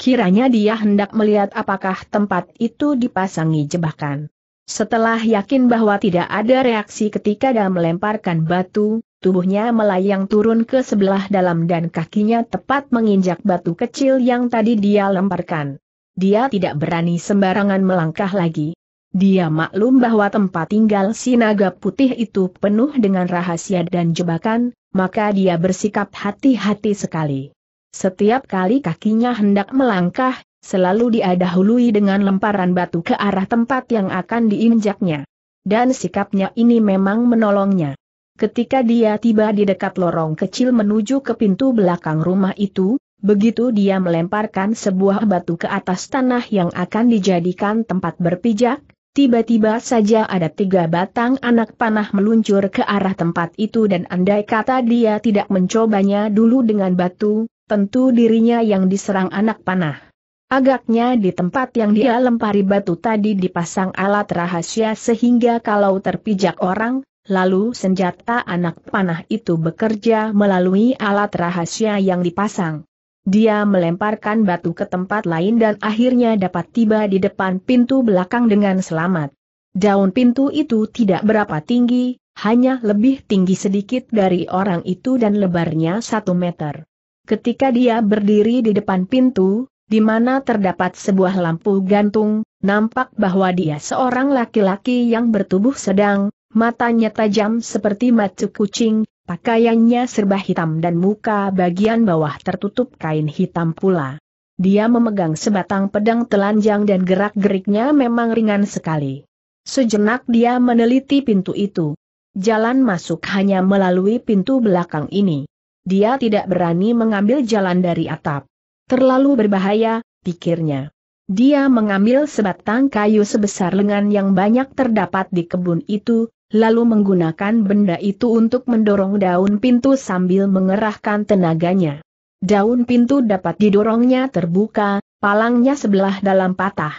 Kiranya dia hendak melihat apakah tempat itu dipasangi jebakan. Setelah yakin bahwa tidak ada reaksi ketika dia melemparkan batu, tubuhnya melayang turun ke sebelah dalam dan kakinya tepat menginjak batu kecil yang tadi dia lemparkan. Dia tidak berani sembarangan melangkah lagi. Dia maklum bahwa tempat tinggal si naga putih itu penuh dengan rahasia dan jebakan, maka dia bersikap hati-hati sekali. Setiap kali kakinya hendak melangkah, selalu diadahului dengan lemparan batu ke arah tempat yang akan diinjaknya. Dan sikapnya ini memang menolongnya. Ketika dia tiba di dekat lorong kecil menuju ke pintu belakang rumah itu, begitu dia melemparkan sebuah batu ke atas tanah yang akan dijadikan tempat berpijak, tiba-tiba saja ada tiga batang anak panah meluncur ke arah tempat itu dan andai kata dia tidak mencobanya dulu dengan batu, tentu dirinya yang diserang anak panah. Agaknya di tempat yang dia lempari batu tadi dipasang alat rahasia sehingga kalau terpijak orang, lalu senjata anak panah itu bekerja melalui alat rahasia yang dipasang. Dia melemparkan batu ke tempat lain dan akhirnya dapat tiba di depan pintu belakang dengan selamat. Daun pintu itu tidak berapa tinggi, hanya lebih tinggi sedikit dari orang itu dan lebarnya satu meter. Ketika dia berdiri di depan pintu, di mana terdapat sebuah lampu gantung, nampak bahwa dia seorang laki-laki yang bertubuh sedang, matanya tajam seperti mata kucing, pakaiannya serba hitam dan muka bagian bawah tertutup kain hitam pula. Dia memegang sebatang pedang telanjang dan gerak-geriknya memang ringan sekali. Sejenak dia meneliti pintu itu. Jalan masuk hanya melalui pintu belakang ini dia tidak berani mengambil jalan dari atap. Terlalu berbahaya, pikirnya. Dia mengambil sebatang kayu sebesar lengan yang banyak terdapat di kebun itu, lalu menggunakan benda itu untuk mendorong daun pintu sambil mengerahkan tenaganya. Daun pintu dapat didorongnya terbuka, palangnya sebelah dalam patah.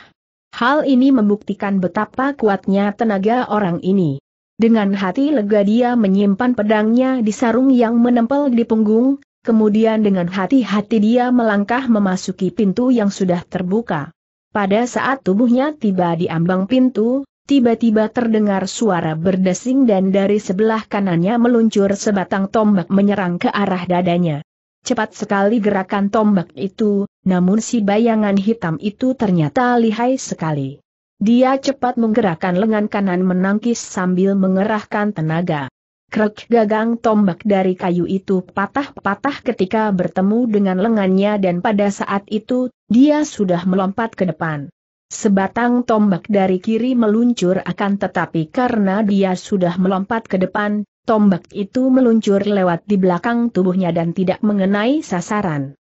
Hal ini membuktikan betapa kuatnya tenaga orang ini. Dengan hati lega dia menyimpan pedangnya di sarung yang menempel di punggung, kemudian dengan hati-hati dia melangkah memasuki pintu yang sudah terbuka. Pada saat tubuhnya tiba di ambang pintu, tiba-tiba terdengar suara berdesing dan dari sebelah kanannya meluncur sebatang tombak menyerang ke arah dadanya. Cepat sekali gerakan tombak itu, namun si bayangan hitam itu ternyata lihai sekali. Dia cepat menggerakkan lengan kanan menangkis sambil mengerahkan tenaga. Krek gagang tombak dari kayu itu patah-patah ketika bertemu dengan lengannya dan pada saat itu, dia sudah melompat ke depan. Sebatang tombak dari kiri meluncur akan tetapi karena dia sudah melompat ke depan, tombak itu meluncur lewat di belakang tubuhnya dan tidak mengenai sasaran.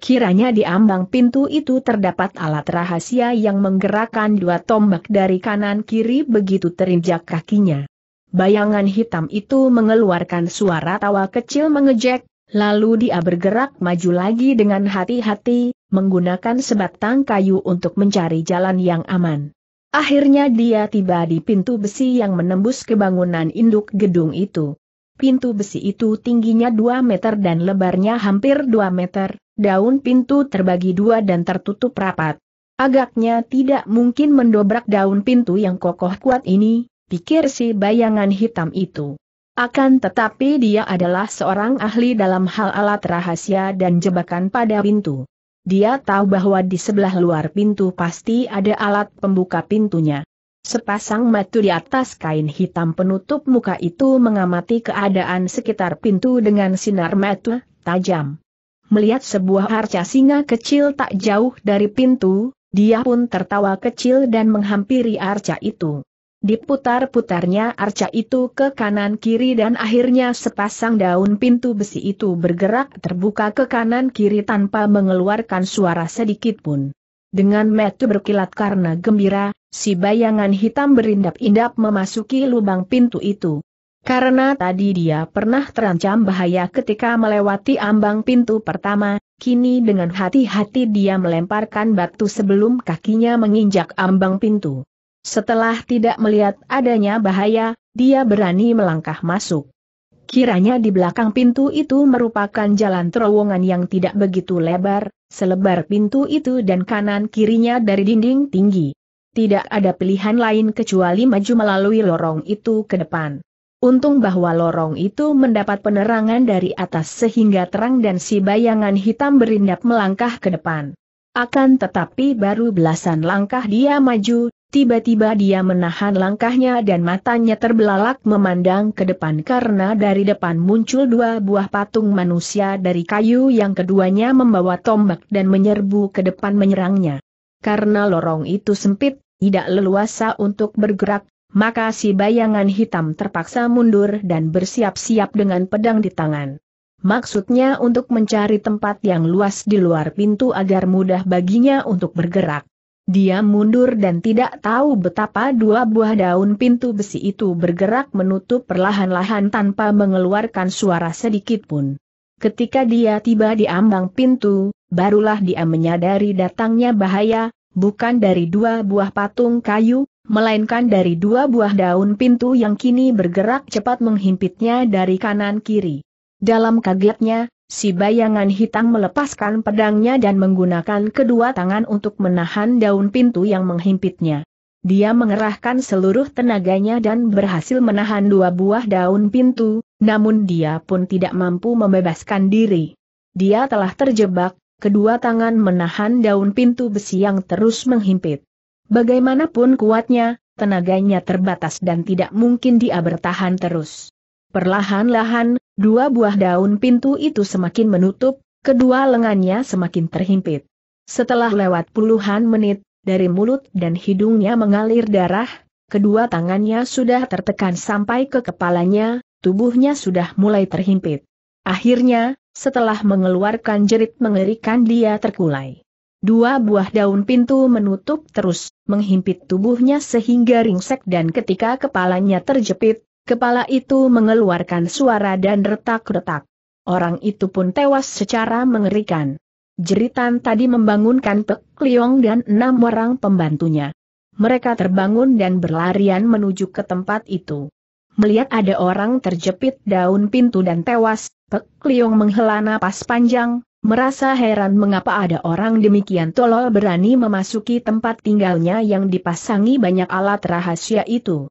Kiranya di ambang pintu itu terdapat alat rahasia yang menggerakkan dua tombak dari kanan kiri begitu terinjak kakinya. Bayangan hitam itu mengeluarkan suara tawa kecil mengejek, lalu dia bergerak maju lagi dengan hati-hati, menggunakan sebatang kayu untuk mencari jalan yang aman. Akhirnya dia tiba di pintu besi yang menembus ke bangunan induk gedung itu. Pintu besi itu tingginya 2 meter dan lebarnya hampir 2 meter, daun pintu terbagi dua dan tertutup rapat. Agaknya tidak mungkin mendobrak daun pintu yang kokoh kuat ini, pikir si bayangan hitam itu. Akan tetapi dia adalah seorang ahli dalam hal alat rahasia dan jebakan pada pintu. Dia tahu bahwa di sebelah luar pintu pasti ada alat pembuka pintunya. Sepasang mata di atas kain hitam penutup muka itu mengamati keadaan sekitar pintu dengan sinar mata tajam. Melihat sebuah arca singa kecil tak jauh dari pintu, dia pun tertawa kecil dan menghampiri arca itu. Diputar-putarnya arca itu ke kanan kiri dan akhirnya sepasang daun pintu besi itu bergerak terbuka ke kanan kiri tanpa mengeluarkan suara sedikit pun. Dengan metu berkilat karena gembira, si bayangan hitam berindap-indap memasuki lubang pintu itu. Karena tadi dia pernah terancam bahaya ketika melewati ambang pintu pertama, kini dengan hati-hati dia melemparkan batu sebelum kakinya menginjak ambang pintu. Setelah tidak melihat adanya bahaya, dia berani melangkah masuk. Kiranya di belakang pintu itu merupakan jalan terowongan yang tidak begitu lebar, selebar pintu itu dan kanan kirinya dari dinding tinggi. Tidak ada pilihan lain kecuali maju melalui lorong itu ke depan. Untung bahwa lorong itu mendapat penerangan dari atas sehingga terang dan si bayangan hitam berindap melangkah ke depan. Akan tetapi baru belasan langkah dia maju, tiba-tiba dia menahan langkahnya dan matanya terbelalak memandang ke depan karena dari depan muncul dua buah patung manusia dari kayu yang keduanya membawa tombak dan menyerbu ke depan menyerangnya. Karena lorong itu sempit, tidak leluasa untuk bergerak, maka si bayangan hitam terpaksa mundur dan bersiap-siap dengan pedang di tangan. Maksudnya untuk mencari tempat yang luas di luar pintu agar mudah baginya untuk bergerak. Dia mundur dan tidak tahu betapa dua buah daun pintu besi itu bergerak menutup perlahan-lahan tanpa mengeluarkan suara sedikit pun. Ketika dia tiba di ambang pintu, barulah dia menyadari datangnya bahaya, bukan dari dua buah patung kayu, melainkan dari dua buah daun pintu yang kini bergerak cepat menghimpitnya dari kanan kiri. Dalam kagetnya, si bayangan hitam melepaskan pedangnya dan menggunakan kedua tangan untuk menahan daun pintu yang menghimpitnya. Dia mengerahkan seluruh tenaganya dan berhasil menahan dua buah daun pintu, namun dia pun tidak mampu membebaskan diri. Dia telah terjebak, kedua tangan menahan daun pintu besi yang terus menghimpit. Bagaimanapun kuatnya, tenaganya terbatas dan tidak mungkin dia bertahan terus. Perlahan-lahan, Dua buah daun pintu itu semakin menutup, kedua lengannya semakin terhimpit. Setelah lewat puluhan menit, dari mulut dan hidungnya mengalir darah, kedua tangannya sudah tertekan sampai ke kepalanya, tubuhnya sudah mulai terhimpit. Akhirnya, setelah mengeluarkan jerit mengerikan dia terkulai. Dua buah daun pintu menutup terus, menghimpit tubuhnya sehingga ringsek dan ketika kepalanya terjepit, Kepala itu mengeluarkan suara dan retak-retak. Orang itu pun tewas secara mengerikan. Jeritan tadi membangunkan Pek Liong dan enam orang pembantunya. Mereka terbangun dan berlarian menuju ke tempat itu. Melihat ada orang terjepit daun pintu dan tewas, Pek Liong menghela napas panjang, merasa heran mengapa ada orang demikian tolol berani memasuki tempat tinggalnya yang dipasangi banyak alat rahasia itu.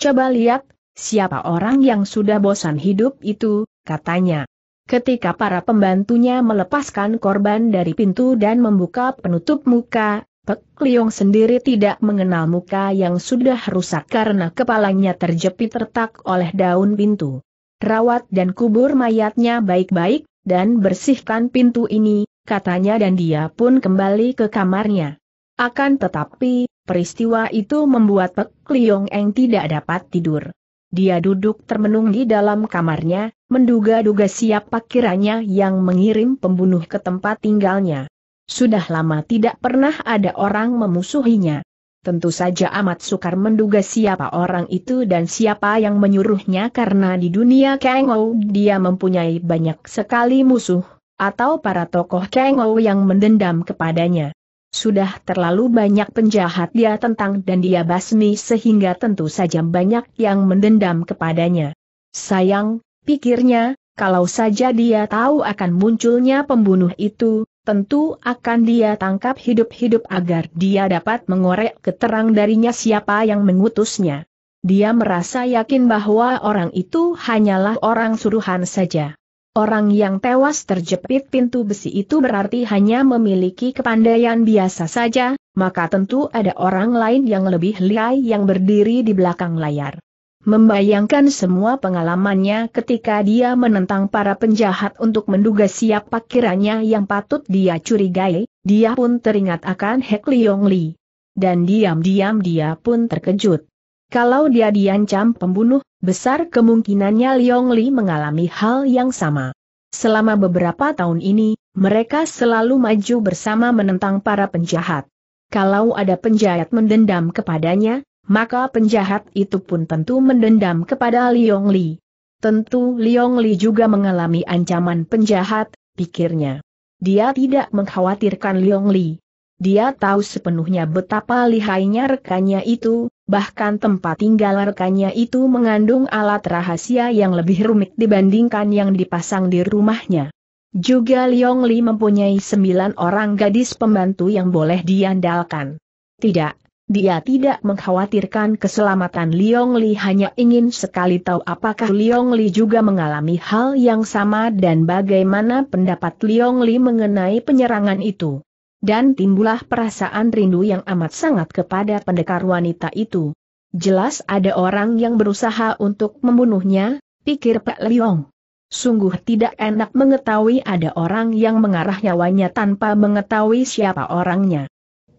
Coba lihat, Siapa orang yang sudah bosan hidup itu, katanya. Ketika para pembantunya melepaskan korban dari pintu dan membuka penutup muka, Pek Liong sendiri tidak mengenal muka yang sudah rusak karena kepalanya terjepit retak oleh daun pintu. Rawat dan kubur mayatnya baik-baik, dan bersihkan pintu ini, katanya dan dia pun kembali ke kamarnya. Akan tetapi, peristiwa itu membuat Pek Liong Eng tidak dapat tidur. Dia duduk termenung di dalam kamarnya, menduga-duga siapa kiranya yang mengirim pembunuh ke tempat tinggalnya. Sudah lama tidak pernah ada orang memusuhinya. Tentu saja amat sukar menduga siapa orang itu dan siapa yang menyuruhnya karena di dunia Kengou dia mempunyai banyak sekali musuh, atau para tokoh Kengou yang mendendam kepadanya. Sudah terlalu banyak penjahat dia tentang dan dia basmi sehingga tentu saja banyak yang mendendam kepadanya. Sayang, pikirnya, kalau saja dia tahu akan munculnya pembunuh itu, tentu akan dia tangkap hidup-hidup agar dia dapat mengorek keterang darinya siapa yang mengutusnya. Dia merasa yakin bahwa orang itu hanyalah orang suruhan saja. Orang yang tewas terjepit pintu besi itu berarti hanya memiliki kepandaian biasa saja, maka tentu ada orang lain yang lebih lihai yang berdiri di belakang layar. Membayangkan semua pengalamannya ketika dia menentang para penjahat untuk menduga siapa kiranya yang patut dia curigai, dia pun teringat akan Hek Leong Li. Dan diam-diam dia pun terkejut. Kalau dia diancam pembunuh, besar kemungkinannya Liong Li mengalami hal yang sama. Selama beberapa tahun ini, mereka selalu maju bersama menentang para penjahat. Kalau ada penjahat mendendam kepadanya, maka penjahat itu pun tentu mendendam kepada Liong Li. Tentu Liong Li juga mengalami ancaman penjahat, pikirnya. Dia tidak mengkhawatirkan Liong Li. Dia tahu sepenuhnya betapa lihainya rekannya itu, bahkan tempat tinggal rekannya itu mengandung alat rahasia yang lebih rumit dibandingkan yang dipasang di rumahnya. Juga Liong Li mempunyai sembilan orang gadis pembantu yang boleh diandalkan. Tidak, dia tidak mengkhawatirkan keselamatan Liong Li hanya ingin sekali tahu apakah Liong Li juga mengalami hal yang sama dan bagaimana pendapat Liong Li mengenai penyerangan itu dan timbullah perasaan rindu yang amat sangat kepada pendekar wanita itu. Jelas ada orang yang berusaha untuk membunuhnya, pikir Pak Leong. Sungguh tidak enak mengetahui ada orang yang mengarah nyawanya tanpa mengetahui siapa orangnya.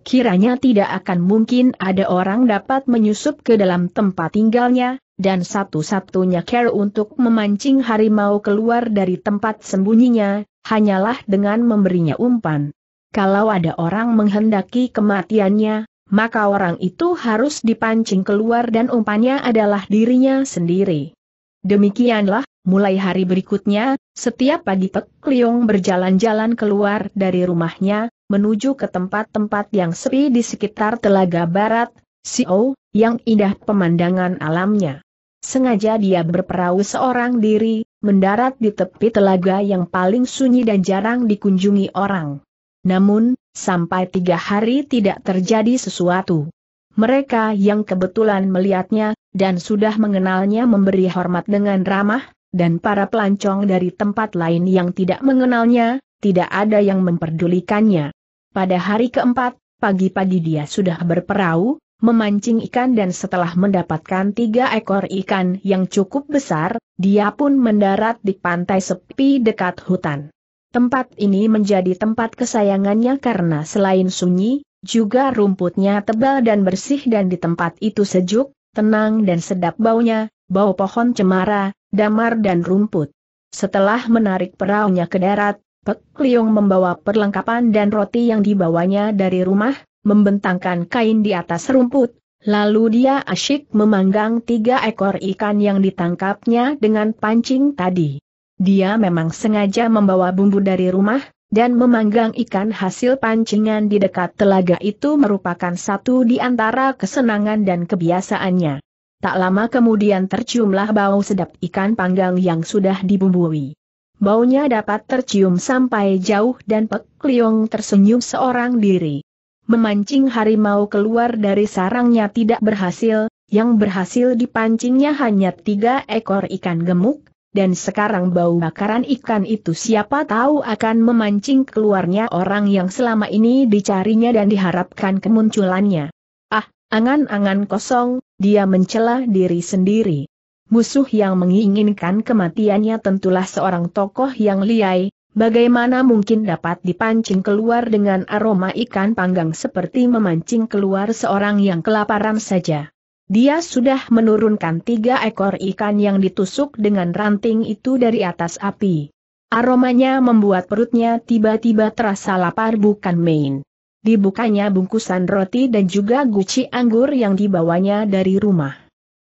Kiranya tidak akan mungkin ada orang dapat menyusup ke dalam tempat tinggalnya, dan satu-satunya care untuk memancing harimau keluar dari tempat sembunyinya, hanyalah dengan memberinya umpan. Kalau ada orang menghendaki kematiannya, maka orang itu harus dipancing keluar dan umpannya adalah dirinya sendiri. Demikianlah, mulai hari berikutnya, setiap pagi Pek Liong berjalan-jalan keluar dari rumahnya, menuju ke tempat-tempat yang sepi di sekitar Telaga Barat, Siou, yang indah pemandangan alamnya. Sengaja dia berperahu seorang diri, mendarat di tepi telaga yang paling sunyi dan jarang dikunjungi orang. Namun, sampai tiga hari tidak terjadi sesuatu. Mereka yang kebetulan melihatnya, dan sudah mengenalnya memberi hormat dengan ramah, dan para pelancong dari tempat lain yang tidak mengenalnya, tidak ada yang memperdulikannya. Pada hari keempat, pagi-pagi dia sudah berperahu, memancing ikan dan setelah mendapatkan tiga ekor ikan yang cukup besar, dia pun mendarat di pantai sepi dekat hutan. Tempat ini menjadi tempat kesayangannya karena selain sunyi, juga rumputnya tebal dan bersih dan di tempat itu sejuk, tenang dan sedap baunya, bau pohon cemara, damar dan rumput. Setelah menarik peraunya ke darat, Pek Liung membawa perlengkapan dan roti yang dibawanya dari rumah, membentangkan kain di atas rumput, lalu dia asyik memanggang tiga ekor ikan yang ditangkapnya dengan pancing tadi. Dia memang sengaja membawa bumbu dari rumah, dan memanggang ikan hasil pancingan di dekat telaga itu merupakan satu di antara kesenangan dan kebiasaannya. Tak lama kemudian terciumlah bau sedap ikan panggang yang sudah dibumbui. Baunya dapat tercium sampai jauh dan Pek Liong tersenyum seorang diri. Memancing harimau keluar dari sarangnya tidak berhasil, yang berhasil dipancingnya hanya tiga ekor ikan gemuk, dan sekarang bau bakaran ikan itu siapa tahu akan memancing keluarnya orang yang selama ini dicarinya dan diharapkan kemunculannya. Ah, angan-angan kosong, dia mencela diri sendiri. Musuh yang menginginkan kematiannya tentulah seorang tokoh yang liai, bagaimana mungkin dapat dipancing keluar dengan aroma ikan panggang seperti memancing keluar seorang yang kelaparan saja. Dia sudah menurunkan tiga ekor ikan yang ditusuk dengan ranting itu dari atas api. Aromanya membuat perutnya tiba-tiba terasa lapar bukan main. Dibukanya bungkusan roti dan juga guci anggur yang dibawanya dari rumah.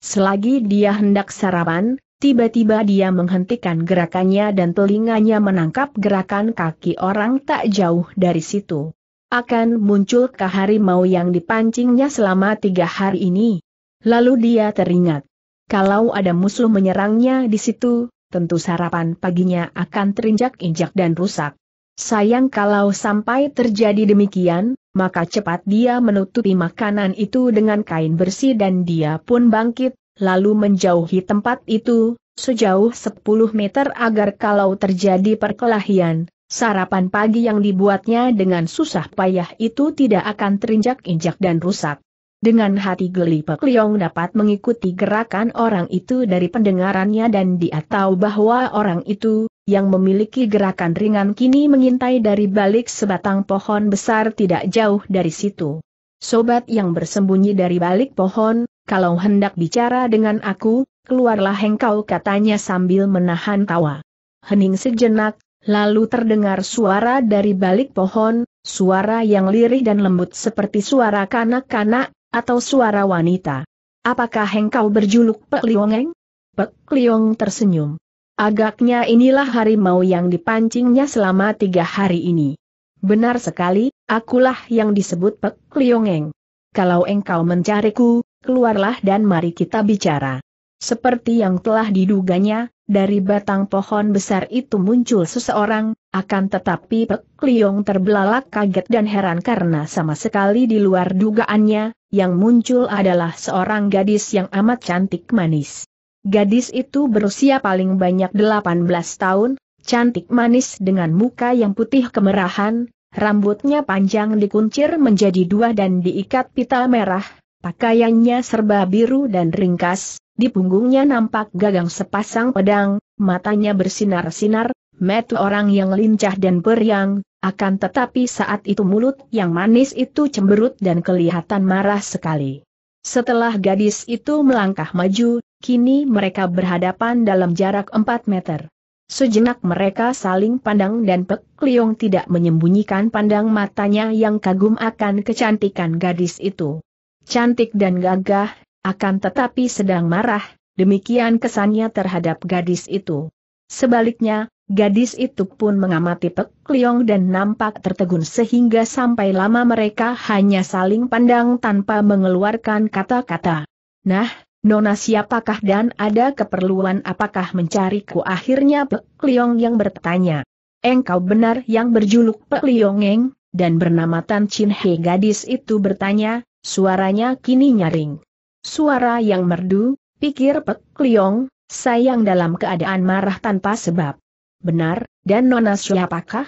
Selagi dia hendak sarapan, Tiba-tiba dia menghentikan gerakannya dan telinganya menangkap gerakan kaki orang tak jauh dari situ. Akan muncul ke harimau yang dipancingnya selama tiga hari ini? Lalu dia teringat. Kalau ada musuh menyerangnya di situ, tentu sarapan paginya akan terinjak-injak dan rusak. Sayang kalau sampai terjadi demikian, maka cepat dia menutupi makanan itu dengan kain bersih dan dia pun bangkit, lalu menjauhi tempat itu, sejauh 10 meter agar kalau terjadi perkelahian, sarapan pagi yang dibuatnya dengan susah payah itu tidak akan terinjak-injak dan rusak. Dengan hati geli Pek Leong dapat mengikuti gerakan orang itu dari pendengarannya dan dia tahu bahwa orang itu, yang memiliki gerakan ringan kini mengintai dari balik sebatang pohon besar tidak jauh dari situ. Sobat yang bersembunyi dari balik pohon, kalau hendak bicara dengan aku, keluarlah engkau katanya sambil menahan tawa. Hening sejenak, lalu terdengar suara dari balik pohon, suara yang lirih dan lembut seperti suara kanak-kanak, atau suara wanita. Apakah engkau berjuluk Pek Liongeng? Pek Liong tersenyum. Agaknya inilah harimau yang dipancingnya selama tiga hari ini. Benar sekali, akulah yang disebut Pek Liongeng. Kalau engkau mencariku, keluarlah dan mari kita bicara. Seperti yang telah diduganya, dari batang pohon besar itu muncul seseorang, akan tetapi Pek Liong terbelalak kaget dan heran karena sama sekali di luar dugaannya, yang muncul adalah seorang gadis yang amat cantik manis. Gadis itu berusia paling banyak 18 tahun, cantik manis dengan muka yang putih kemerahan, rambutnya panjang dikuncir menjadi dua dan diikat pita merah, pakaiannya serba biru dan ringkas, di punggungnya nampak gagang sepasang pedang, matanya bersinar-sinar, metu orang yang lincah dan beriang, akan tetapi saat itu mulut yang manis itu cemberut dan kelihatan marah sekali. Setelah gadis itu melangkah maju, kini mereka berhadapan dalam jarak 4 meter. Sejenak mereka saling pandang dan Pek Liong tidak menyembunyikan pandang matanya yang kagum akan kecantikan gadis itu. Cantik dan gagah, akan tetapi sedang marah, demikian kesannya terhadap gadis itu. Sebaliknya, gadis itu pun mengamati Pek Liong dan nampak tertegun sehingga sampai lama mereka hanya saling pandang tanpa mengeluarkan kata-kata. Nah, Nona siapakah dan ada keperluan apakah mencariku akhirnya Pek Liong yang bertanya. Engkau benar yang berjuluk Pek Liongeng, dan bernama Tan Chin He gadis itu bertanya, suaranya kini nyaring. Suara yang merdu, pikir Pek Liong, sayang dalam keadaan marah tanpa sebab. Benar, dan Nona siapakah?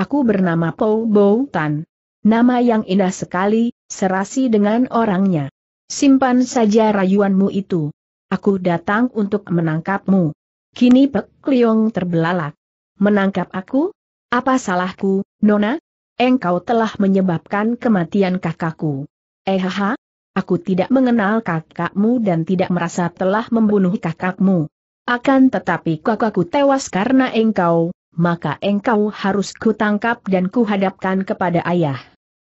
Aku bernama Po Bo Tan. Nama yang indah sekali, serasi dengan orangnya. Simpan saja rayuanmu itu. Aku datang untuk menangkapmu. Kini Pek Liong terbelalak. Menangkap aku? Apa salahku, Nona? Engkau telah menyebabkan kematian kakakku. Eh ha, Aku tidak mengenal kakakmu dan tidak merasa telah membunuh kakakmu. Akan tetapi kakakku tewas karena engkau, maka engkau harus kutangkap dan kuhadapkan kepada ayah.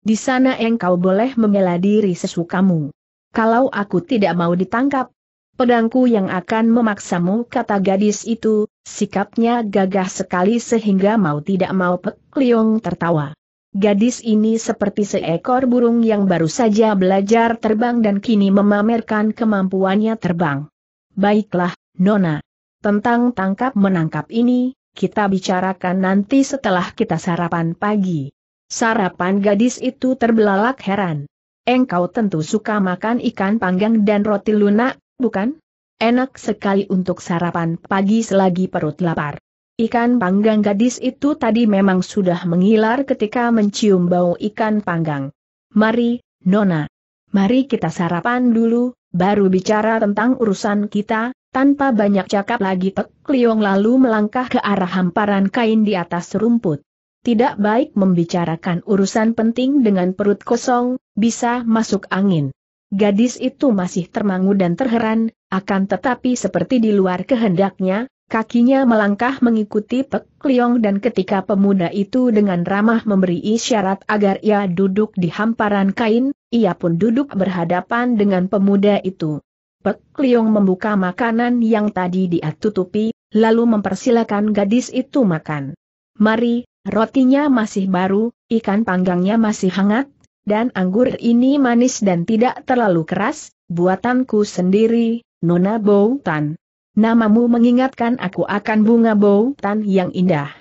Di sana engkau boleh membela diri sesukamu. Kalau aku tidak mau ditangkap, pedangku yang akan memaksamu kata gadis itu, sikapnya gagah sekali sehingga mau tidak mau Pek Liong tertawa. Gadis ini seperti seekor burung yang baru saja belajar terbang dan kini memamerkan kemampuannya terbang. Baiklah, Nona. Tentang tangkap menangkap ini, kita bicarakan nanti setelah kita sarapan pagi. Sarapan gadis itu terbelalak heran. Engkau tentu suka makan ikan panggang dan roti lunak, bukan? Enak sekali untuk sarapan pagi selagi perut lapar. Ikan panggang gadis itu tadi memang sudah mengilar ketika mencium bau ikan panggang. Mari, Nona. Mari kita sarapan dulu, baru bicara tentang urusan kita, tanpa banyak cakap lagi Tek Liong lalu melangkah ke arah hamparan kain di atas rumput. Tidak baik membicarakan urusan penting dengan perut kosong, bisa masuk angin. Gadis itu masih termangu dan terheran, akan tetapi seperti di luar kehendaknya, Kakinya melangkah mengikuti Pek Liong dan ketika pemuda itu dengan ramah memberi isyarat agar ia duduk di hamparan kain, ia pun duduk berhadapan dengan pemuda itu. Pek Liong membuka makanan yang tadi dia tutupi, lalu mempersilakan gadis itu makan. Mari, rotinya masih baru, ikan panggangnya masih hangat, dan anggur ini manis dan tidak terlalu keras, buatanku sendiri, Nona Boutan. Namamu mengingatkan aku akan bunga bau Tan yang indah.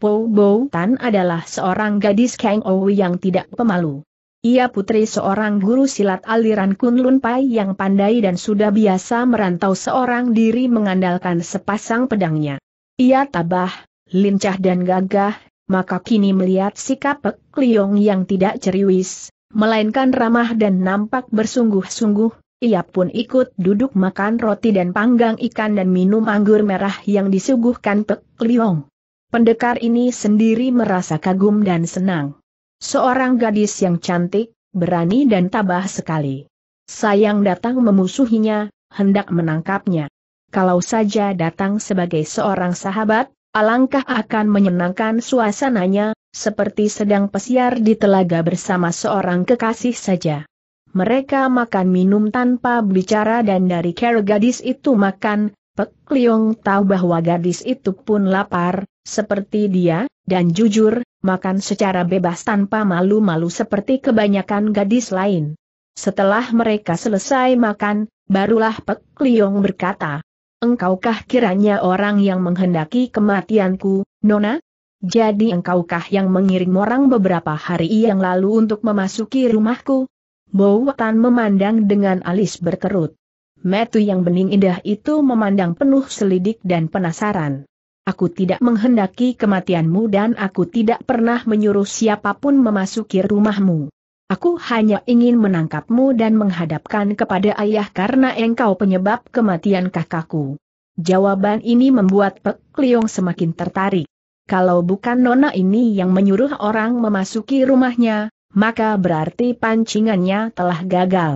Po bau Tan adalah seorang gadis Kang Ou yang tidak pemalu. Ia putri seorang guru silat aliran Kunlun Pai yang pandai dan sudah biasa merantau seorang diri mengandalkan sepasang pedangnya. Ia tabah, lincah dan gagah, maka kini melihat sikap Pek Liong yang tidak ceriwis, melainkan ramah dan nampak bersungguh-sungguh, ia pun ikut duduk makan roti dan panggang ikan dan minum anggur merah yang disuguhkan Pek Liong. Pendekar ini sendiri merasa kagum dan senang. Seorang gadis yang cantik, berani dan tabah sekali. Sayang datang memusuhinya, hendak menangkapnya. Kalau saja datang sebagai seorang sahabat, alangkah akan menyenangkan suasananya, seperti sedang pesiar di telaga bersama seorang kekasih saja. Mereka makan minum tanpa bicara dan dari care gadis itu makan, Pek Liong tahu bahwa gadis itu pun lapar, seperti dia, dan jujur, makan secara bebas tanpa malu-malu seperti kebanyakan gadis lain. Setelah mereka selesai makan, barulah Pek Liong berkata, Engkaukah kiranya orang yang menghendaki kematianku, Nona? Jadi engkaukah yang mengirim orang beberapa hari yang lalu untuk memasuki rumahku? Bau Tan memandang dengan alis berkerut. Metu yang bening indah itu memandang penuh selidik dan penasaran. Aku tidak menghendaki kematianmu dan aku tidak pernah menyuruh siapapun memasuki rumahmu. Aku hanya ingin menangkapmu dan menghadapkan kepada ayah karena engkau penyebab kematian kakakku. Jawaban ini membuat Pek Liong semakin tertarik. Kalau bukan Nona ini yang menyuruh orang memasuki rumahnya, maka berarti pancingannya telah gagal.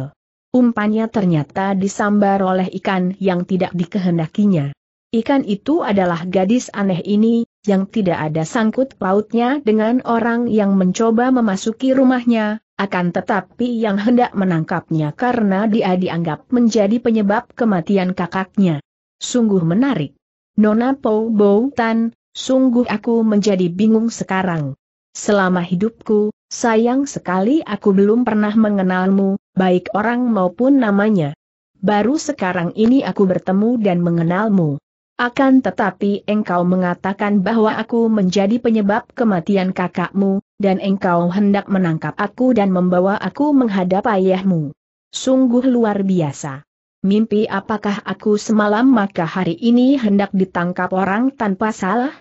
Umpannya ternyata disambar oleh ikan yang tidak dikehendakinya. Ikan itu adalah gadis aneh ini, yang tidak ada sangkut pautnya dengan orang yang mencoba memasuki rumahnya, akan tetapi yang hendak menangkapnya karena dia dianggap menjadi penyebab kematian kakaknya. Sungguh menarik. Nona Po Bo Tan, sungguh aku menjadi bingung sekarang. Selama hidupku, Sayang sekali aku belum pernah mengenalmu, baik orang maupun namanya. Baru sekarang ini aku bertemu dan mengenalmu. Akan tetapi engkau mengatakan bahwa aku menjadi penyebab kematian kakakmu, dan engkau hendak menangkap aku dan membawa aku menghadap ayahmu. Sungguh luar biasa. Mimpi apakah aku semalam maka hari ini hendak ditangkap orang tanpa salah?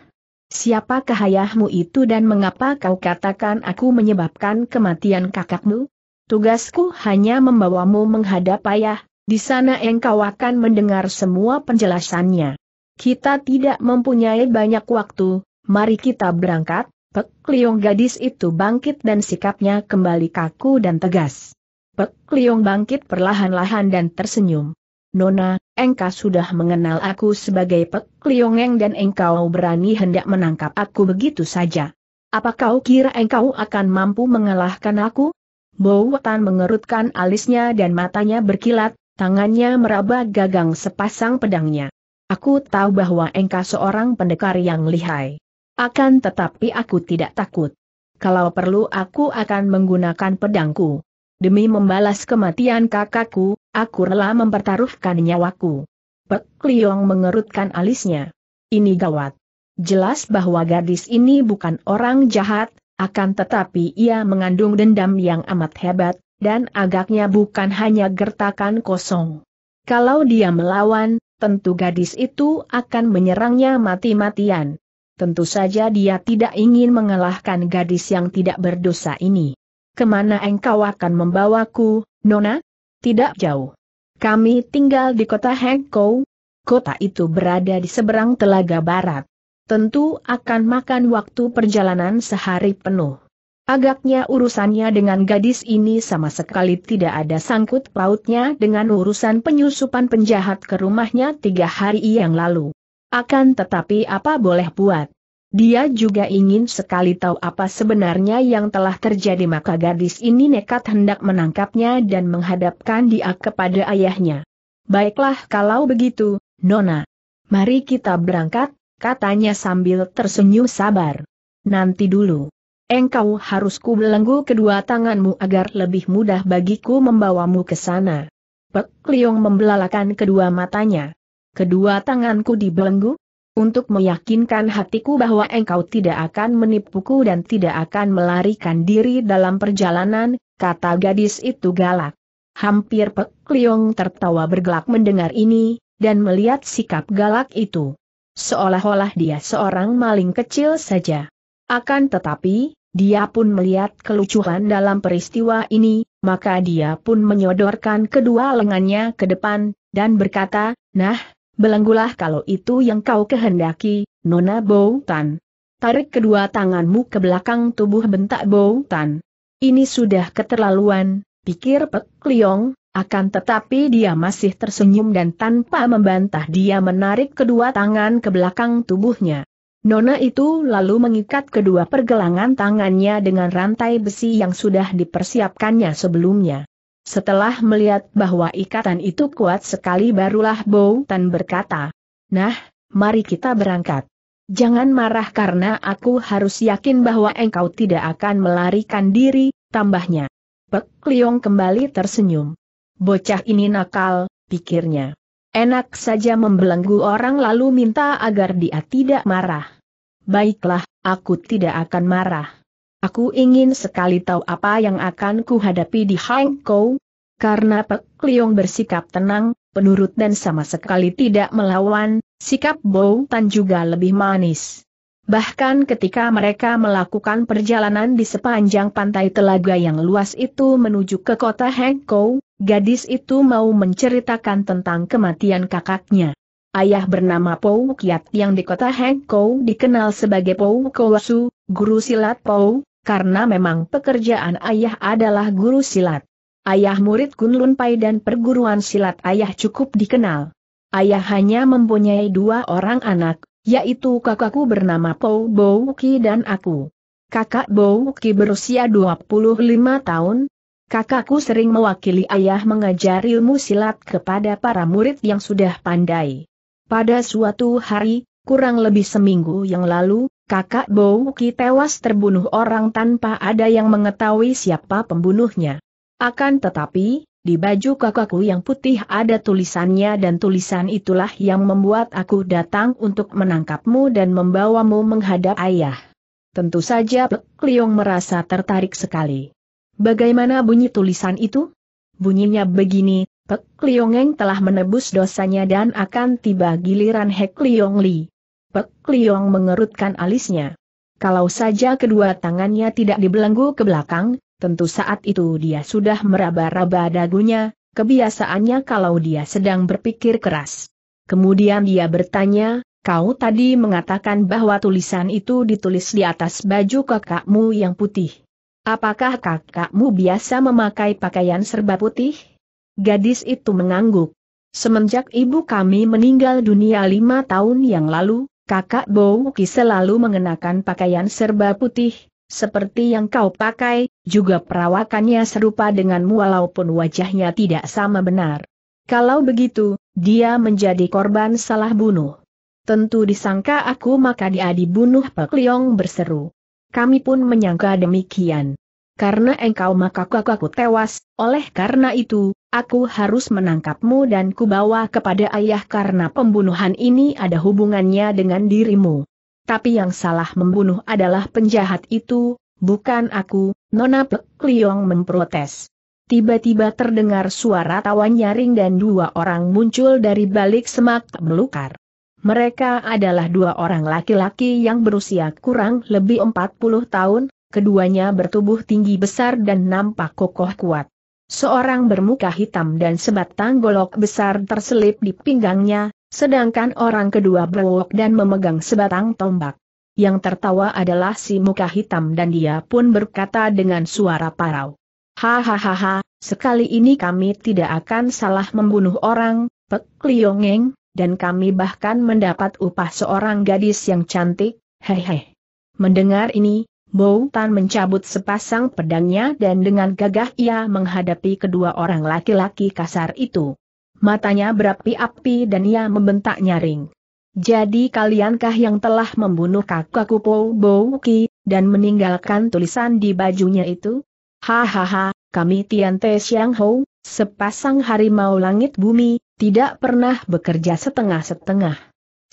Siapa ayahmu itu dan mengapa kau katakan aku menyebabkan kematian kakakmu? Tugasku hanya membawamu menghadap ayah, di sana engkau akan mendengar semua penjelasannya. Kita tidak mempunyai banyak waktu, mari kita berangkat, Pek Liong gadis itu bangkit dan sikapnya kembali kaku dan tegas. Pek Liong bangkit perlahan-lahan dan tersenyum. Nona, engkau sudah mengenal aku sebagai Pek Liongeng dan engkau berani hendak menangkap aku begitu saja. Apa kau kira engkau akan mampu mengalahkan aku? Bowatan mengerutkan alisnya dan matanya berkilat, tangannya meraba gagang sepasang pedangnya. Aku tahu bahwa engkau seorang pendekar yang lihai. Akan tetapi aku tidak takut. Kalau perlu aku akan menggunakan pedangku. Demi membalas kematian kakakku, Aku rela mempertaruhkan nyawaku. Pek Liong mengerutkan alisnya. Ini gawat. Jelas bahwa gadis ini bukan orang jahat, akan tetapi ia mengandung dendam yang amat hebat, dan agaknya bukan hanya gertakan kosong. Kalau dia melawan, tentu gadis itu akan menyerangnya mati-matian. Tentu saja dia tidak ingin mengalahkan gadis yang tidak berdosa ini. Kemana engkau akan membawaku, Nona? tidak jauh. Kami tinggal di kota Hengkou. Kota itu berada di seberang telaga barat. Tentu akan makan waktu perjalanan sehari penuh. Agaknya urusannya dengan gadis ini sama sekali tidak ada sangkut pautnya dengan urusan penyusupan penjahat ke rumahnya tiga hari yang lalu. Akan tetapi apa boleh buat, dia juga ingin sekali tahu apa sebenarnya yang telah terjadi maka gadis ini nekat hendak menangkapnya dan menghadapkan dia kepada ayahnya. Baiklah kalau begitu, Nona. Mari kita berangkat, katanya sambil tersenyum sabar. Nanti dulu. Engkau harus kubelenggu kedua tanganmu agar lebih mudah bagiku membawamu ke sana. Pek Liong membelalakan kedua matanya. Kedua tanganku dibelenggu? untuk meyakinkan hatiku bahwa engkau tidak akan menipuku dan tidak akan melarikan diri dalam perjalanan, kata gadis itu galak. Hampir Pek Liong tertawa bergelak mendengar ini, dan melihat sikap galak itu. Seolah-olah dia seorang maling kecil saja. Akan tetapi, dia pun melihat kelucuan dalam peristiwa ini, maka dia pun menyodorkan kedua lengannya ke depan, dan berkata, Nah, belenggulah kalau itu yang kau kehendaki, Nona Bou Tan. Tarik kedua tanganmu ke belakang tubuh bentak Bou Tan. Ini sudah keterlaluan, pikir Pek Liong, akan tetapi dia masih tersenyum dan tanpa membantah dia menarik kedua tangan ke belakang tubuhnya. Nona itu lalu mengikat kedua pergelangan tangannya dengan rantai besi yang sudah dipersiapkannya sebelumnya. Setelah melihat bahwa ikatan itu kuat sekali barulah Bow Tan berkata, Nah, mari kita berangkat. Jangan marah karena aku harus yakin bahwa engkau tidak akan melarikan diri, tambahnya. Pek Liong kembali tersenyum. Bocah ini nakal, pikirnya. Enak saja membelenggu orang lalu minta agar dia tidak marah. Baiklah, aku tidak akan marah. Aku ingin sekali tahu apa yang akan kuhadapi di Hankou. Karena Pek Liong bersikap tenang, penurut dan sama sekali tidak melawan, sikap Bou Tan juga lebih manis. Bahkan ketika mereka melakukan perjalanan di sepanjang pantai telaga yang luas itu menuju ke kota Hankou, gadis itu mau menceritakan tentang kematian kakaknya. Ayah bernama Pou Kiat yang di kota Hengkou dikenal sebagai Pou Kowasu, guru silat Pou, karena memang pekerjaan ayah adalah guru silat. Ayah murid Kunlun Pai dan perguruan silat ayah cukup dikenal. Ayah hanya mempunyai dua orang anak, yaitu kakakku bernama Pou Bouki dan aku. Kakak Bouki berusia 25 tahun. Kakakku sering mewakili ayah mengajar ilmu silat kepada para murid yang sudah pandai. Pada suatu hari, kurang lebih seminggu yang lalu, kakak Bowuki tewas terbunuh orang tanpa ada yang mengetahui siapa pembunuhnya. Akan tetapi, di baju kakakku yang putih ada tulisannya dan tulisan itulah yang membuat aku datang untuk menangkapmu dan membawamu menghadap ayah. Tentu saja Pek Liong merasa tertarik sekali. Bagaimana bunyi tulisan itu? Bunyinya begini, Pek Liongeng telah menebus dosanya dan akan tiba giliran Hek Liong Li. Pek Liong mengerutkan alisnya. Kalau saja kedua tangannya tidak dibelenggu ke belakang, tentu saat itu dia sudah meraba-raba dagunya, kebiasaannya kalau dia sedang berpikir keras. Kemudian dia bertanya, kau tadi mengatakan bahwa tulisan itu ditulis di atas baju kakakmu yang putih. Apakah kakakmu biasa memakai pakaian serba putih? Gadis itu mengangguk. Semenjak ibu kami meninggal dunia lima tahun yang lalu, Kakak Bowuki selalu mengenakan pakaian serba putih, seperti yang kau pakai, juga perawakannya serupa denganmu walaupun wajahnya tidak sama benar. Kalau begitu, dia menjadi korban salah bunuh. Tentu disangka aku maka dia dibunuh Pak Liong berseru. Kami pun menyangka demikian. Karena engkau maka kakakku tewas, oleh karena itu, aku harus menangkapmu dan kubawa kepada ayah karena pembunuhan ini ada hubungannya dengan dirimu. Tapi yang salah membunuh adalah penjahat itu, bukan aku, Nona Pek Liong memprotes. Tiba-tiba terdengar suara tawa nyaring dan dua orang muncul dari balik semak belukar. Mereka adalah dua orang laki-laki yang berusia kurang lebih 40 tahun, keduanya bertubuh tinggi besar dan nampak kokoh kuat. Seorang bermuka hitam dan sebatang golok besar terselip di pinggangnya, sedangkan orang kedua berwok dan memegang sebatang tombak. Yang tertawa adalah si muka hitam dan dia pun berkata dengan suara parau. Hahaha, sekali ini kami tidak akan salah membunuh orang, Pek Liongeng, dan kami bahkan mendapat upah seorang gadis yang cantik, hehe. Mendengar ini, Bou Tan mencabut sepasang pedangnya dan dengan gagah ia menghadapi kedua orang laki-laki kasar itu. Matanya berapi-api dan ia membentak nyaring. Jadi kaliankah yang telah membunuh kakakku Pou Bou Ki, dan meninggalkan tulisan di bajunya itu? Hahaha, kami Tian Te Xiang Hou, sepasang harimau langit bumi, tidak pernah bekerja setengah-setengah.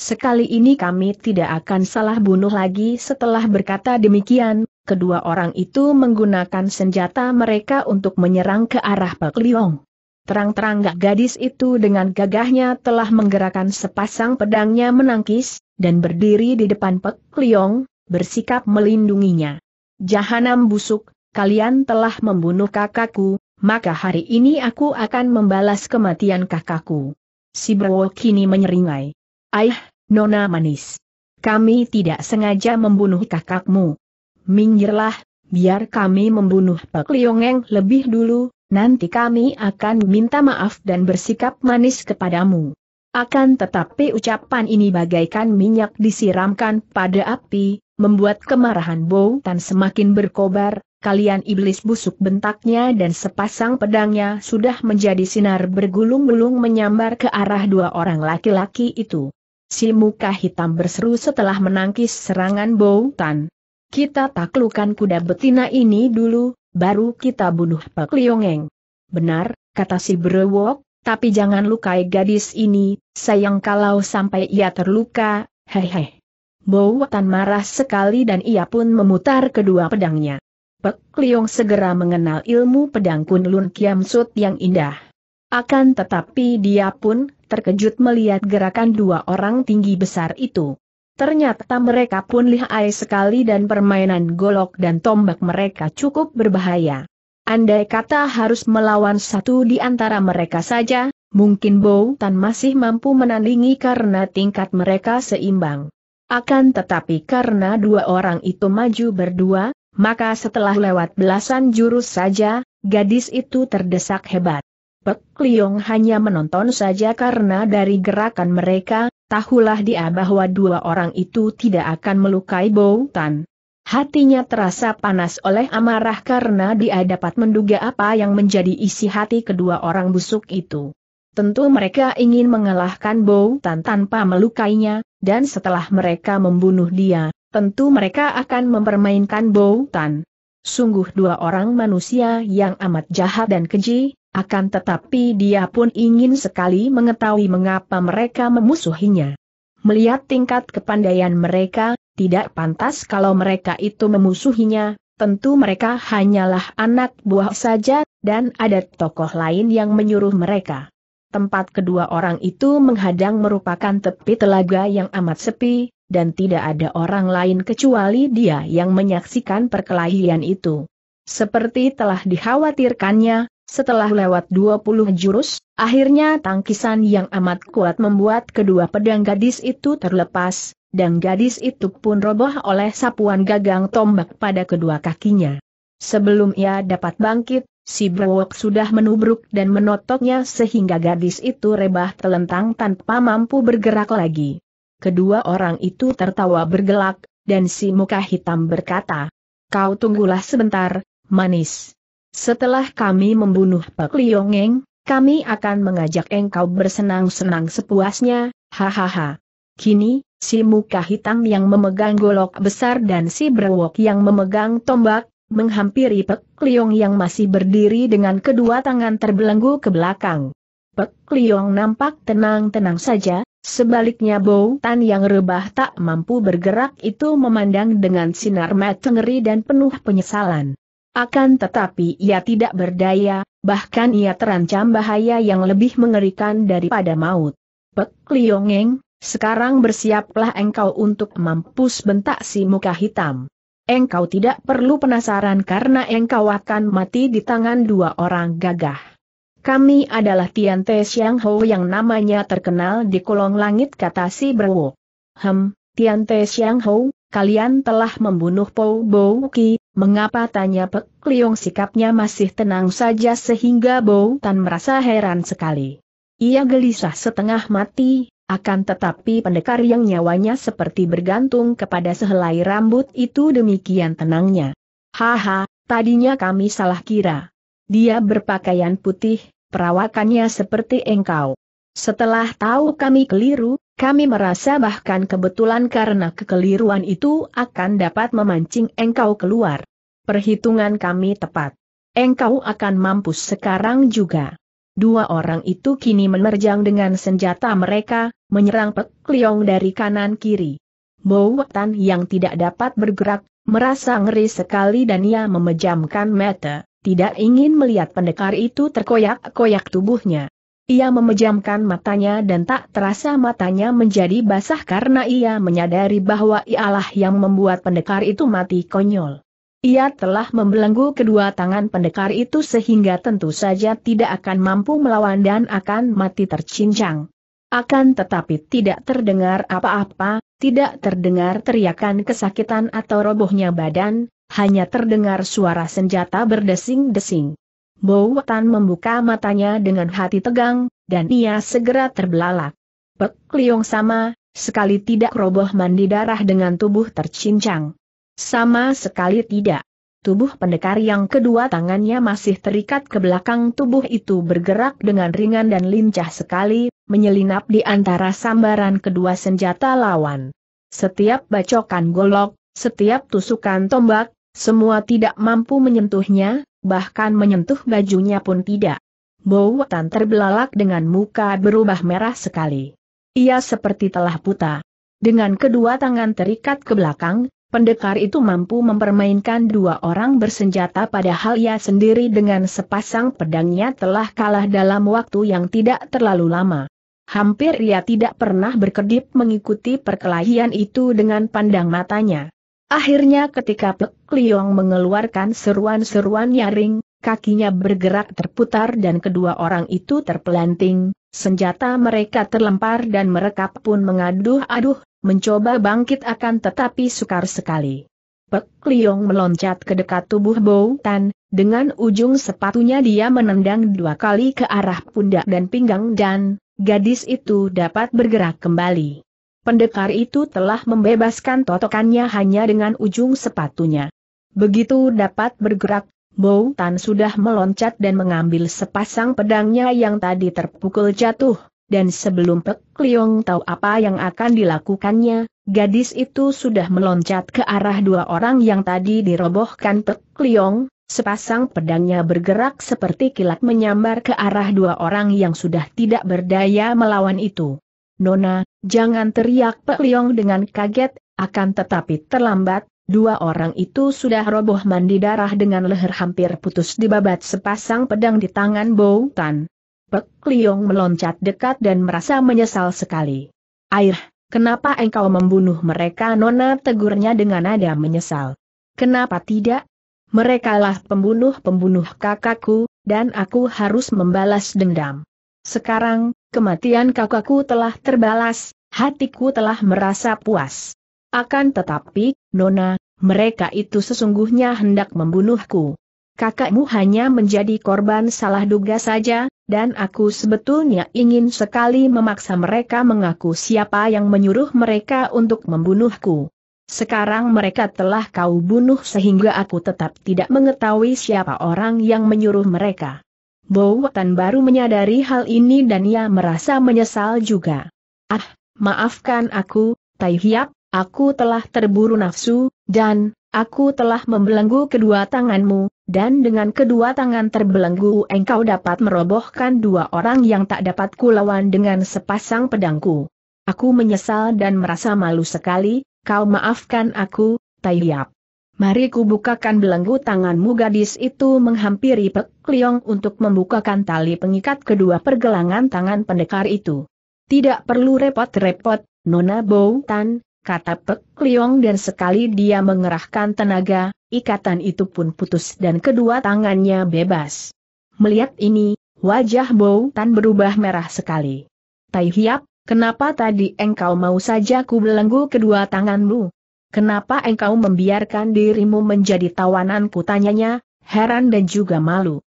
Sekali ini kami tidak akan salah bunuh lagi setelah berkata demikian, kedua orang itu menggunakan senjata mereka untuk menyerang ke arah Pak Liong. Terang-terang gak gadis itu dengan gagahnya telah menggerakkan sepasang pedangnya menangkis, dan berdiri di depan Pek Liong, bersikap melindunginya. Jahanam busuk, kalian telah membunuh kakakku, maka hari ini aku akan membalas kematian kakakku. Si Browo kini menyeringai. Aih, Nona Manis. Kami tidak sengaja membunuh kakakmu. Minggirlah, biar kami membunuh Pak Liongeng lebih dulu, nanti kami akan minta maaf dan bersikap manis kepadamu. Akan tetapi ucapan ini bagaikan minyak disiramkan pada api, membuat kemarahan Bow Tan semakin berkobar, kalian iblis busuk bentaknya dan sepasang pedangnya sudah menjadi sinar bergulung-gulung menyambar ke arah dua orang laki-laki itu. Si muka hitam berseru setelah menangkis serangan Bou Tan. Kita taklukan kuda betina ini dulu, baru kita bunuh Pek Liongeng. Benar, kata si Brewok, tapi jangan lukai gadis ini, sayang kalau sampai ia terluka, hehe. Bou Tan marah sekali dan ia pun memutar kedua pedangnya. Pek Liong segera mengenal ilmu pedang Kunlun Lun Kiam Sut yang indah. Akan tetapi dia pun terkejut melihat gerakan dua orang tinggi besar itu. Ternyata mereka pun lihai sekali dan permainan golok dan tombak mereka cukup berbahaya. Andai kata harus melawan satu di antara mereka saja, mungkin Bow Tan masih mampu menandingi karena tingkat mereka seimbang. Akan tetapi karena dua orang itu maju berdua, maka setelah lewat belasan jurus saja, gadis itu terdesak hebat. Pek Liong hanya menonton saja karena dari gerakan mereka, tahulah dia bahwa dua orang itu tidak akan melukai Bou Tan. Hatinya terasa panas oleh amarah karena dia dapat menduga apa yang menjadi isi hati kedua orang busuk itu. Tentu mereka ingin mengalahkan Bou Tan tanpa melukainya, dan setelah mereka membunuh dia, tentu mereka akan mempermainkan Bou Tan. Sungguh dua orang manusia yang amat jahat dan keji, akan tetapi dia pun ingin sekali mengetahui mengapa mereka memusuhinya. Melihat tingkat kepandaian mereka, tidak pantas kalau mereka itu memusuhinya, tentu mereka hanyalah anak buah saja, dan ada tokoh lain yang menyuruh mereka. Tempat kedua orang itu menghadang merupakan tepi telaga yang amat sepi, dan tidak ada orang lain kecuali dia yang menyaksikan perkelahian itu. Seperti telah dikhawatirkannya, setelah lewat 20 jurus, akhirnya tangkisan yang amat kuat membuat kedua pedang gadis itu terlepas, dan gadis itu pun roboh oleh sapuan gagang tombak pada kedua kakinya. Sebelum ia dapat bangkit, si Brewok sudah menubruk dan menotoknya sehingga gadis itu rebah telentang tanpa mampu bergerak lagi. Kedua orang itu tertawa bergelak, dan si muka hitam berkata, Kau tunggulah sebentar, manis. Setelah kami membunuh Pak Liongeng, kami akan mengajak engkau bersenang-senang sepuasnya, hahaha. Kini, si muka hitam yang memegang golok besar dan si berwok yang memegang tombak, menghampiri Pek Liong yang masih berdiri dengan kedua tangan terbelenggu ke belakang. Pek Liong nampak tenang-tenang saja, sebaliknya Bou Tan yang rebah tak mampu bergerak itu memandang dengan sinar mata ngeri dan penuh penyesalan. Akan tetapi ia tidak berdaya, bahkan ia terancam bahaya yang lebih mengerikan daripada maut. Pek Liongeng, sekarang bersiaplah engkau untuk mampus bentak si muka hitam. Engkau tidak perlu penasaran karena engkau akan mati di tangan dua orang gagah. Kami adalah Tian Te Xiang Ho yang namanya terkenal di kolong langit kata si Brewo. Hem, Tian Te Xiang Ho, kalian telah membunuh Pou Bo Ki, mengapa tanya Pek Liong sikapnya masih tenang saja sehingga Bou Tan merasa heran sekali. Ia gelisah setengah mati, akan tetapi pendekar yang nyawanya seperti bergantung kepada sehelai rambut itu demikian tenangnya. Haha, tadinya kami salah kira. Dia berpakaian putih, perawakannya seperti engkau. Setelah tahu kami keliru, kami merasa bahkan kebetulan karena kekeliruan itu akan dapat memancing engkau keluar. Perhitungan kami tepat. Engkau akan mampus sekarang juga. Dua orang itu kini menerjang dengan senjata mereka, menyerang Pek Liong dari kanan kiri. Bowetan yang tidak dapat bergerak, merasa ngeri sekali dan ia memejamkan mata, tidak ingin melihat pendekar itu terkoyak-koyak tubuhnya. Ia memejamkan matanya dan tak terasa matanya menjadi basah karena ia menyadari bahwa ialah yang membuat pendekar itu mati konyol. Ia telah membelenggu kedua tangan pendekar itu sehingga tentu saja tidak akan mampu melawan dan akan mati tercincang. Akan tetapi tidak terdengar apa-apa, tidak terdengar teriakan kesakitan atau robohnya badan, hanya terdengar suara senjata berdesing-desing. Bo membuka matanya dengan hati tegang, dan ia segera terbelalak. Pek Liong sama, sekali tidak roboh mandi darah dengan tubuh tercincang. Sama sekali tidak. Tubuh pendekar yang kedua tangannya masih terikat ke belakang tubuh itu bergerak dengan ringan dan lincah sekali, menyelinap di antara sambaran kedua senjata lawan. Setiap bacokan golok, setiap tusukan tombak, semua tidak mampu menyentuhnya, bahkan menyentuh bajunya pun tidak. Bowotan terbelalak dengan muka berubah merah sekali. Ia seperti telah buta. Dengan kedua tangan terikat ke belakang, pendekar itu mampu mempermainkan dua orang bersenjata padahal ia sendiri dengan sepasang pedangnya telah kalah dalam waktu yang tidak terlalu lama. Hampir ia tidak pernah berkedip mengikuti perkelahian itu dengan pandang matanya. Akhirnya ketika Pek Liong mengeluarkan seruan-seruan nyaring, kakinya bergerak terputar dan kedua orang itu terpelanting, senjata mereka terlempar dan mereka pun mengaduh-aduh, mencoba bangkit akan tetapi sukar sekali. Pek Liong meloncat ke dekat tubuh Bou Tan, dengan ujung sepatunya dia menendang dua kali ke arah pundak dan pinggang dan, gadis itu dapat bergerak kembali pendekar itu telah membebaskan totokannya hanya dengan ujung sepatunya. Begitu dapat bergerak, Bow Tan sudah meloncat dan mengambil sepasang pedangnya yang tadi terpukul jatuh, dan sebelum Pek Liong tahu apa yang akan dilakukannya, gadis itu sudah meloncat ke arah dua orang yang tadi dirobohkan Pek Liong, sepasang pedangnya bergerak seperti kilat menyambar ke arah dua orang yang sudah tidak berdaya melawan itu. Nona, jangan teriak Pek Liong dengan kaget, akan tetapi terlambat, dua orang itu sudah roboh mandi darah dengan leher hampir putus di babat sepasang pedang di tangan Bou Tan. Pek Liong meloncat dekat dan merasa menyesal sekali. Air, kenapa engkau membunuh mereka Nona tegurnya dengan nada menyesal. Kenapa tidak? Merekalah pembunuh-pembunuh kakakku, dan aku harus membalas dendam. Sekarang, kematian kakakku telah terbalas, hatiku telah merasa puas. Akan tetapi, Nona, mereka itu sesungguhnya hendak membunuhku. Kakakmu hanya menjadi korban salah duga saja, dan aku sebetulnya ingin sekali memaksa mereka mengaku siapa yang menyuruh mereka untuk membunuhku. Sekarang mereka telah kau bunuh sehingga aku tetap tidak mengetahui siapa orang yang menyuruh mereka. Bo Tan baru menyadari hal ini dan ia merasa menyesal juga. Ah, maafkan aku, Tai Hiap, aku telah terburu nafsu, dan, aku telah membelenggu kedua tanganmu, dan dengan kedua tangan terbelenggu engkau dapat merobohkan dua orang yang tak dapat kulawan dengan sepasang pedangku. Aku menyesal dan merasa malu sekali, kau maafkan aku, Tai Hiap. Mari ku bukakan belenggu tanganmu gadis itu menghampiri Pek Liong untuk membukakan tali pengikat kedua pergelangan tangan pendekar itu. Tidak perlu repot-repot, Nona Bow Tan, kata Pek Liong dan sekali dia mengerahkan tenaga, ikatan itu pun putus dan kedua tangannya bebas. Melihat ini, wajah Bow Tan berubah merah sekali. Tai Hiap, kenapa tadi engkau mau saja ku belenggu kedua tanganmu? Kenapa engkau membiarkan dirimu menjadi tawananku tanyanya, heran dan juga malu.